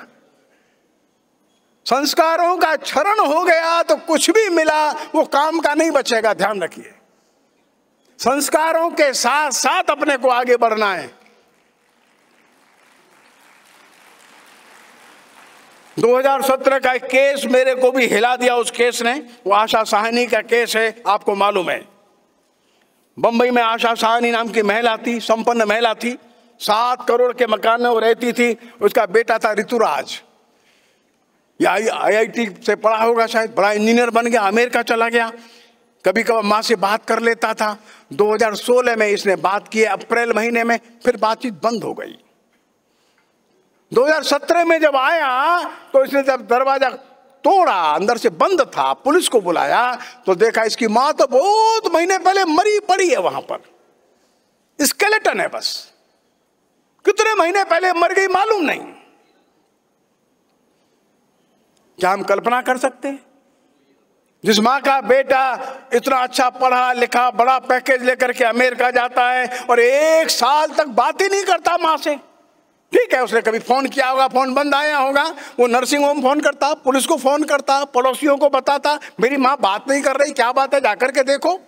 संस्कारों का क्षरण हो गया तो कुछ भी मिला वो काम का नहीं बचेगा ध्यान रखिए संस्कारों के साथ साथ अपने को आगे बढ़ना है 2017 का एक केस मेरे को भी हिला दिया उस केस ने वो आशा साहनी का केस है आपको मालूम है बंबई में आशा साहनी नाम की महिला थी संपन्न महिला थी सात करोड़ के मकान में वो रहती थी उसका बेटा था ऋतुराज या आईआईटी से पढ़ा होगा शायद बड़ा इंजीनियर बन गया अमेरिका चला गया कभी कभी माँ से बात कर लेता था 2016 में इसने बात की अप्रैल महीने में फिर बातचीत बंद हो गई 2017 में जब आया तो इसने जब दरवाजा तोड़ा अंदर से बंद था पुलिस को बुलाया तो देखा इसकी माँ तो बहुत महीने पहले मरी पड़ी है वहां पर स्केलेटन है बस कितने महीने पहले मर गई मालूम नहीं क्या हम कल्पना कर सकते हैं जिस माँ का बेटा इतना अच्छा पढ़ा लिखा बड़ा पैकेज लेकर के अमेरिका जाता है और एक साल तक बात ही नहीं करता माँ से ठीक है उसने कभी फ़ोन किया होगा फ़ोन बंद आया होगा वो नर्सिंग होम फ़ोन करता पुलिस को फ़ोन करता पड़ोसियों को बताता मेरी माँ बात नहीं कर रही क्या बात है जाकर के देखो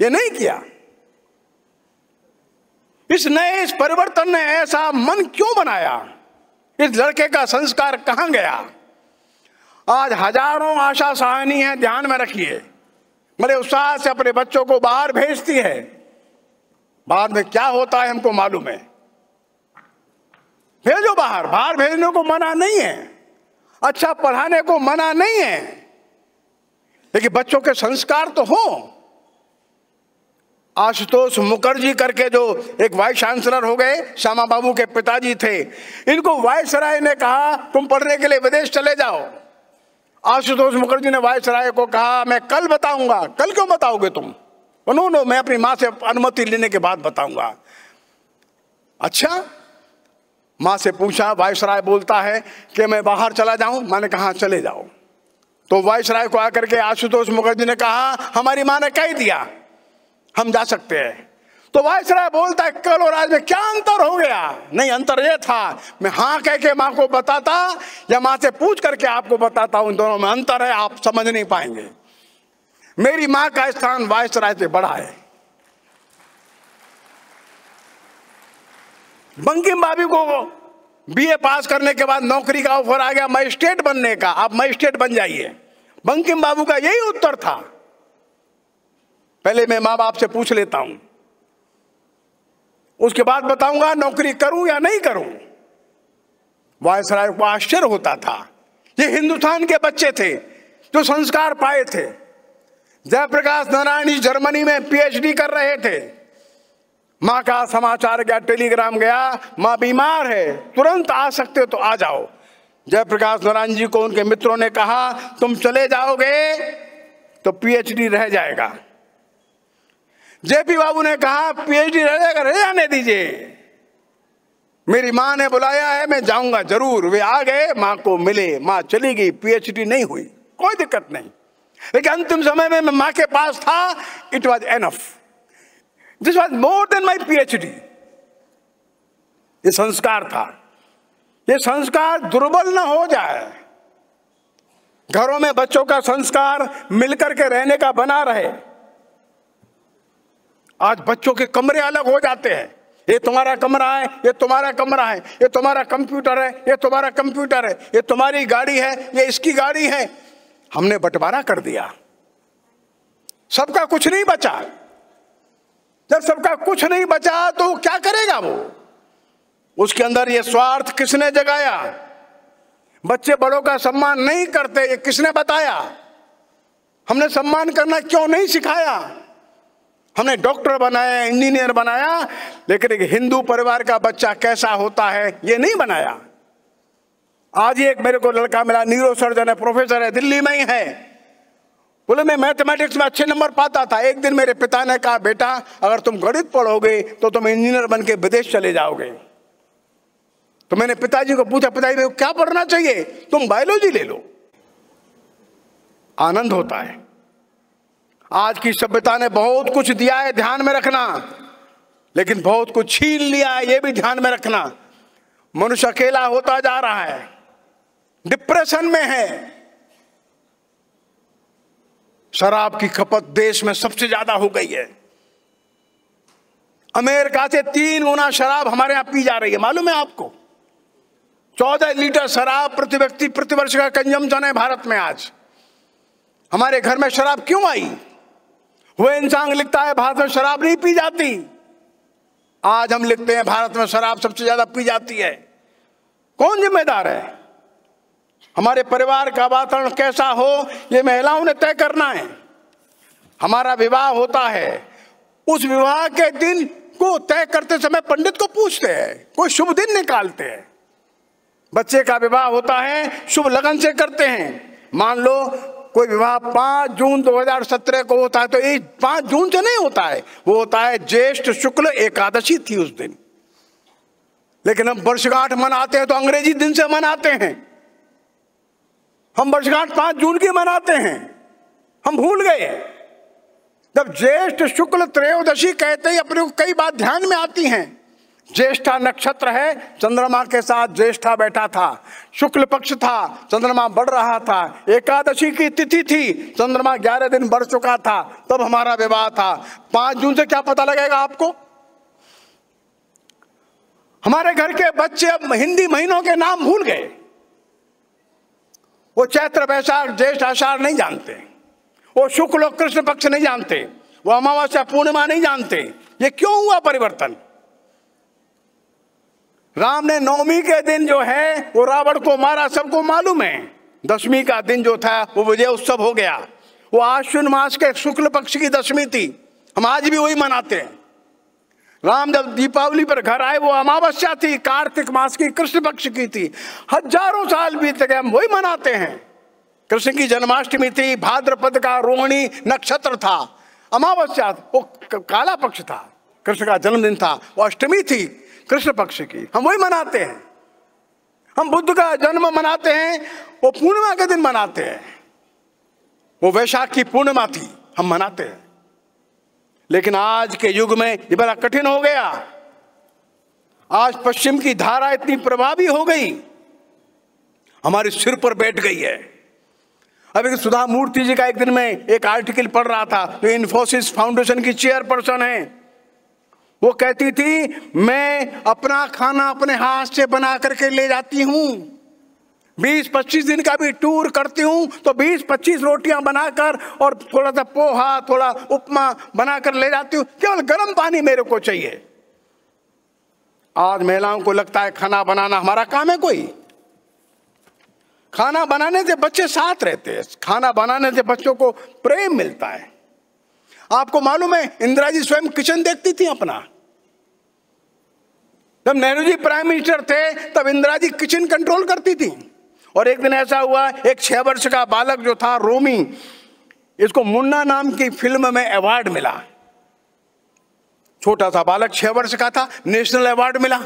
ये नहीं किया इस नए इस परिवर्तन ने ऐसा मन क्यों बनाया इस लड़के का संस्कार कहां गया आज हजारों आशा सहनी है ध्यान में रखिए बड़े उत्साह से अपने बच्चों को बाहर भेजती है बाद में क्या होता है हमको मालूम है भेजो बाहर बाहर भेजने को मना नहीं है अच्छा पढ़ाने को मना नहीं है लेकिन बच्चों के संस्कार तो हों आशुतोष मुखर्जी करके जो एक वाइस चांसलर हो गए श्यामा बाबू के पिताजी थे इनको राय ने कहा तुम पढ़ने के लिए विदेश चले जाओ आशुतोष मुखर्जी ने राय को कहा मैं कल बताऊंगा कल क्यों बताओगे तुम नो नो मैं अपनी माँ से अनुमति लेने के बाद बताऊंगा अच्छा माँ से पूछा राय बोलता है कि मैं बाहर चला जाऊं माँ ने कहा हाँ, चले जाओ तो वाइस राय को आकर के आशुतोष मुखर्जी ने कहा हमारी माँ ने कह दिया हम जा सकते हैं तो वायसराय बोलता है कल और आज में क्या अंतर हो गया नहीं अंतर यह था मैं हाँ कह के मां को बताता या मां से पूछ करके आपको बताता उन दोनों में अंतर है आप समझ नहीं पाएंगे मेरी मां का स्थान वायसराय से बड़ा है बंकिम बाबी को बीए पास करने के बाद नौकरी का ऑफर आ गया मजिस्ट्रेट बनने का आप मजिस्ट्रेट बन जाइए बंकिम बाबू का यही उत्तर था पहले मैं माँ बाप से पूछ लेता हूं उसके बाद बताऊंगा नौकरी करूं या नहीं करूं वायसराय को आश्चर्य होता था ये हिंदुस्तान के बच्चे थे जो संस्कार पाए थे जयप्रकाश नारायण जर्मनी में पीएचडी कर रहे थे माँ का समाचार गया टेलीग्राम गया माँ बीमार है तुरंत आ सकते हो तो आ जाओ जयप्रकाश नारायण जी को उनके मित्रों ने कहा तुम चले जाओगे तो पीएचडी रह जाएगा जेपी बाबू ने कहा पीएचडी रह जाएगा रह जाने दीजिए मेरी माँ ने बुलाया है मैं जाऊंगा जरूर वे आ गए माँ को मिले माँ चली गई पीएचडी नहीं हुई कोई दिक्कत नहीं लेकिन अंतिम समय में मैं माँ के पास था it was enough this was more than my PhD ये संस्कार था ये संस्कार दुर्बल ना हो जाए घरों में बच्चों का संस्कार मिलकर के रहने का बना रहे आज बच्चों के कमरे अलग हो जाते हैं ये तुम्हारा कमरा है ये तुम्हारा कमरा है ये तुम्हारा कंप्यूटर है ये तुम्हारा कंप्यूटर है ये तुम्हारी गाड़ी है ये इसकी गाड़ी है हमने बंटवारा कर दिया सबका कुछ नहीं बचा जब सबका कुछ नहीं बचा तो क्या करेगा वो उसके अंदर ये स्वार्थ किसने जगाया बच्चे बड़ों का सम्मान नहीं करते ये किसने बताया हमने सम्मान करना क्यों नहीं सिखाया हमने डॉक्टर बनाया इंजीनियर बनाया लेकिन एक हिंदू परिवार का बच्चा कैसा होता है ये नहीं बनाया आज ही एक मेरे को लड़का मिला न्यूरो सर्जन है प्रोफेसर है दिल्ली में ही है बोले मैं मैथमेटिक्स में अच्छे नंबर पाता था एक दिन मेरे पिता ने कहा बेटा अगर तुम गणित पढ़ोगे तो तुम इंजीनियर बन के विदेश चले जाओगे तो मैंने पिताजी को पूछा पिताजी मेरे क्या पढ़ना चाहिए तुम बायोलॉजी ले लो आनंद होता है आज की सभ्यता ने बहुत कुछ दिया है ध्यान में रखना लेकिन बहुत कुछ छीन लिया है ये भी ध्यान में रखना मनुष्य अकेला होता जा रहा है डिप्रेशन में है शराब की खपत देश में सबसे ज्यादा हो गई है अमेरिका से तीन गुना शराब हमारे यहां पी जा रही है मालूम है आपको चौदह लीटर शराब प्रति व्यक्ति प्रतिवर्ष का कंजम्पन है भारत में आज हमारे घर में शराब क्यों आई वो इंसान लिखता है भारत में शराब नहीं पी जाती आज हम लिखते हैं भारत में शराब सबसे ज्यादा पी जाती है कौन जिम्मेदार है हमारे परिवार का वातावरण कैसा हो ये महिलाओं ने तय करना है हमारा विवाह होता है उस विवाह के दिन को तय करते समय पंडित को पूछते हैं कोई शुभ दिन निकालते हैं बच्चे का विवाह होता है शुभ लगन से करते हैं मान लो कोई विवाह पांच जून 2017 को होता है तो ये पांच जून से नहीं होता है वो होता है ज्येष्ठ शुक्ल एकादशी थी उस दिन लेकिन हम वर्षगांठ मनाते हैं तो अंग्रेजी दिन से मनाते हैं हम वर्षगांठ पांच जून की मनाते हैं हम भूल गए जब ज्येष्ठ शुक्ल त्रयोदशी कहते ही अपने को कई बात ध्यान में आती हैं ज्येष्ठा नक्षत्र है चंद्रमा के साथ ज्येष्ठा बैठा था शुक्ल पक्ष था चंद्रमा बढ़ रहा था एकादशी की तिथि थी चंद्रमा ग्यारह दिन बढ़ चुका था तब हमारा विवाह था पांच जून से क्या पता लगेगा आपको हमारे घर के बच्चे अब हिंदी महीनों के नाम भूल गए वो चैत्र वैशाख ज्येष्ठ आषाढ़ नहीं जानते वो शुक्ल और कृष्ण पक्ष नहीं जानते वो अमावस्या पूर्णिमा नहीं जानते ये क्यों हुआ परिवर्तन राम ने नवमी के दिन जो है वो रावण को मारा सबको मालूम है दशमी का दिन जो था वो विजय उत्सव हो गया वो आश्विन मास के शुक्ल पक्ष की दशमी थी हम आज भी वही मनाते हैं राम जब दीपावली पर घर आए वो अमावस्या थी कार्तिक मास की कृष्ण पक्ष की थी हजारों साल बीत गए हम वही मनाते हैं कृष्ण की जन्माष्टमी थी भाद्रपद का रोहिणी नक्षत्र था अमावस्या वो काला पक्ष था कृष्ण का जन्मदिन था वो अष्टमी थी कृष्ण पक्ष की हम वही मनाते हैं हम बुद्ध का जन्म मनाते हैं वो पूर्णिमा के दिन मनाते हैं वो वैशाख की पूर्णिमा थी हम मनाते हैं लेकिन आज के युग में ये बड़ा कठिन हो गया आज पश्चिम की धारा इतनी प्रभावी हो गई हमारे सिर पर बैठ गई है अब एक सुधा मूर्ति जी का एक दिन में एक आर्टिकल पढ़ रहा था जो तो इन्फोसिस फाउंडेशन की चेयरपर्सन है वो कहती थी मैं अपना खाना अपने हाथ से बना करके ले जाती हूँ बीस पच्चीस दिन का भी टूर करती हूँ तो बीस पच्चीस रोटियां बनाकर और थोड़ा सा पोहा थोड़ा उपमा बनाकर ले जाती हूँ केवल गर्म पानी मेरे को चाहिए आज महिलाओं को लगता है खाना बनाना हमारा काम है कोई खाना बनाने से बच्चे साथ रहते हैं खाना बनाने से बच्चों को प्रेम मिलता है आपको मालूम है इंदिरा जी स्वयं किचन देखती थी अपना जब नेहरू जी प्राइम मिनिस्टर थे तब इंदिरा जी किचन कंट्रोल करती थी और एक दिन ऐसा हुआ एक छह वर्ष का बालक जो था रोमी इसको मुन्ना नाम की फिल्म में अवार्ड मिला छोटा सा बालक छह वर्ष का था नेशनल अवार्ड मिला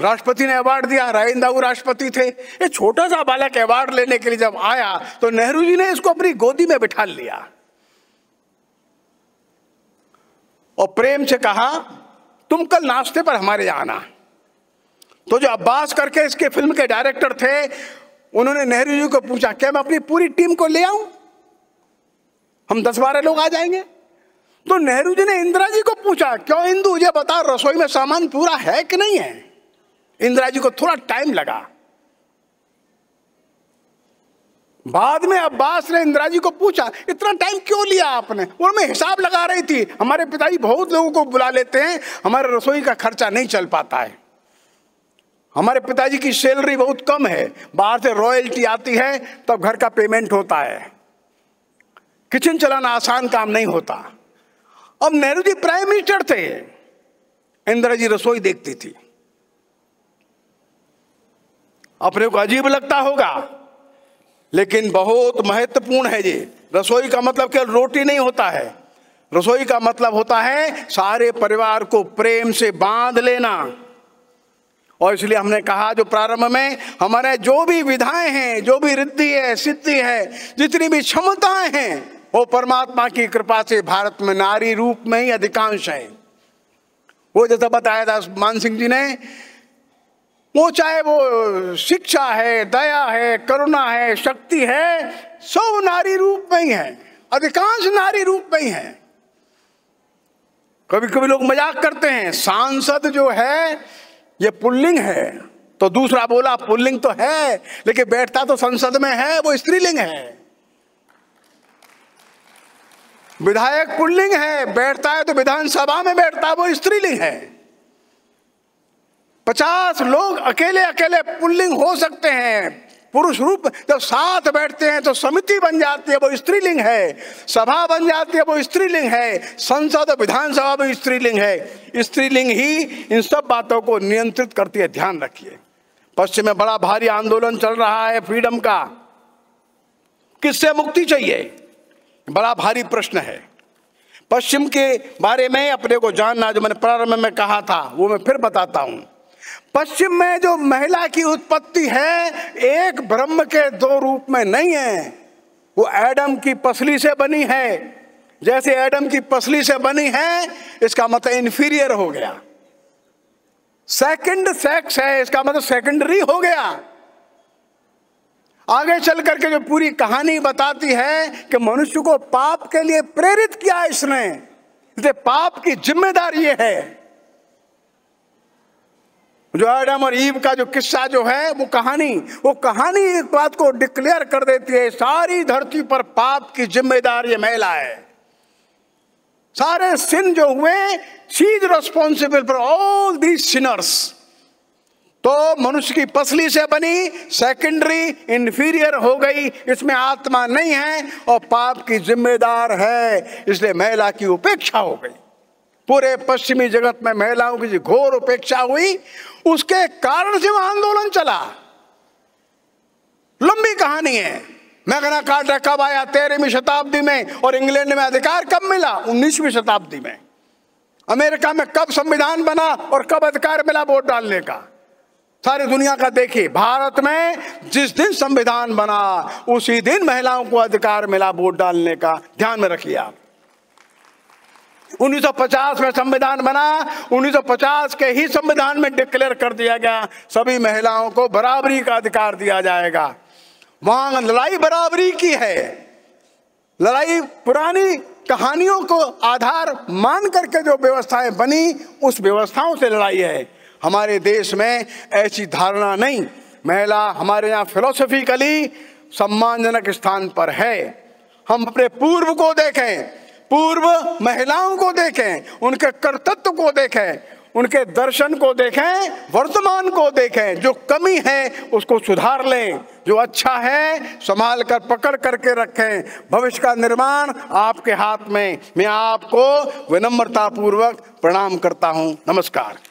राष्ट्रपति ने अवार्ड दिया राजेंद्र राष्ट्रपति थे ये छोटा सा बालक अवार्ड लेने के लिए जब आया तो नेहरू जी ने इसको अपनी गोदी में बिठा लिया और प्रेम से कहा तुम कल नाश्ते पर हमारे आना तो जो अब्बास करके इसके फिल्म के डायरेक्टर थे उन्होंने नेहरू जी को पूछा क्या मैं अपनी पूरी टीम को ले आऊं हम दस बारह लोग आ जाएंगे तो नेहरू जी ने इंदिरा जी को पूछा क्यों इंदू ये बताओ रसोई में सामान पूरा है कि नहीं है इंदिरा जी को थोड़ा टाइम लगा बाद में अब्बास ने इंदिरा जी को पूछा इतना टाइम क्यों लिया आपने उनमें हिसाब लगा रही थी हमारे पिताजी बहुत लोगों को बुला लेते हैं हमारे रसोई का खर्चा नहीं चल पाता है हमारे पिताजी की सैलरी बहुत कम है बाहर से रॉयल्टी आती है तब तो घर का पेमेंट होता है किचन चलाना आसान काम नहीं होता अब नेहरू जी प्राइम मिनिस्टर थे इंदिरा जी रसोई देखती थी अपने को अजीब लगता होगा लेकिन बहुत महत्वपूर्ण है ये रसोई का मतलब केवल रोटी नहीं होता है रसोई का मतलब होता है सारे परिवार को प्रेम से बांध लेना और इसलिए हमने कहा जो प्रारंभ में हमारे जो भी विधाएं हैं जो भी रिद्धि है सिद्धि है जितनी भी क्षमताएं हैं वो परमात्मा की कृपा से भारत में नारी रूप में ही अधिकांश है वो जैसा बताया था मान सिंह जी ने वो चाहे वो शिक्षा है दया है करुणा है शक्ति है सब नारी रूप में ही है अधिकांश नारी रूप में ही है कभी कभी लोग मजाक करते हैं सांसद जो है ये पुल्लिंग है तो दूसरा बोला पुल्लिंग तो है लेकिन बैठता तो संसद में है वो स्त्रीलिंग है विधायक पुल्लिंग है बैठता है तो विधानसभा में बैठता है वो स्त्रीलिंग है पचास लोग अकेले अकेले पुल्लिंग हो सकते हैं पुरुष रूप जब साथ बैठते हैं तो समिति बन जाती है वो स्त्रीलिंग है सभा बन जाती है वो स्त्रीलिंग है संसद विधानसभा भी स्त्रीलिंग है स्त्रीलिंग ही इन सब बातों को नियंत्रित करती है ध्यान रखिए पश्चिम में बड़ा भारी आंदोलन चल रहा है फ्रीडम का किससे मुक्ति चाहिए बड़ा भारी प्रश्न है पश्चिम के बारे में अपने को जानना जो मैंने प्रारंभ में कहा था वो मैं फिर बताता हूं पश्चिम में जो महिला की उत्पत्ति है एक ब्रह्म के दो रूप में नहीं है वो एडम की पसली से बनी है जैसे एडम की पसली से बनी है इसका मतलब इंफीरियर हो गया सेकंड सेक्स है इसका मतलब सेकेंडरी हो गया आगे चल करके जो पूरी कहानी बताती है कि मनुष्य को पाप के लिए प्रेरित किया इसने इसे पाप की जिम्मेदारी है जो एडम और ईव का जो किस्सा जो है वो कहानी वो कहानी इस बात को डिक्लेयर कर देती है सारी धरती पर पाप की जिम्मेदार ये महिला है सारे सिन जो हुए she responsible for all the sinners तो मनुष्य की पसली से बनी सेकेंडरी इंफीरियर हो गई इसमें आत्मा नहीं है और पाप की जिम्मेदार है इसलिए महिला की उपेक्षा हो गई पूरे पश्चिमी जगत में महिलाओं की घोर उपेक्षा हुई उसके कारण से वह आंदोलन चला लंबी कहानी है मैगना कार्टा कब आया तेरहवीं शताब्दी में और इंग्लैंड में अधिकार कब मिला उन्नीसवीं शताब्दी में अमेरिका में कब संविधान बना और कब अधिकार मिला वोट डालने का सारी दुनिया का देखिए भारत में जिस दिन संविधान बना उसी दिन महिलाओं को अधिकार मिला वोट डालने का ध्यान में रखिए आप 1950 में संविधान बना 1950 के ही संविधान में डिक्लेयर कर दिया गया सभी महिलाओं को बराबरी का अधिकार दिया जाएगा वहां लड़ाई बराबरी की है लड़ाई पुरानी कहानियों को आधार मान करके जो व्यवस्थाएं बनी उस व्यवस्थाओं से लड़ाई है हमारे देश में ऐसी धारणा नहीं महिला हमारे यहाँ फिलोसफिकली सम्मानजनक स्थान पर है हम अपने पूर्व को देखें पूर्व महिलाओं को देखें उनके कर्तत्व को देखें उनके दर्शन को देखें वर्तमान को देखें जो कमी है उसको सुधार लें जो अच्छा है संभाल कर पकड़ करके रखें भविष्य का निर्माण आपके हाथ में मैं आपको विनम्रतापूर्वक प्रणाम करता हूं नमस्कार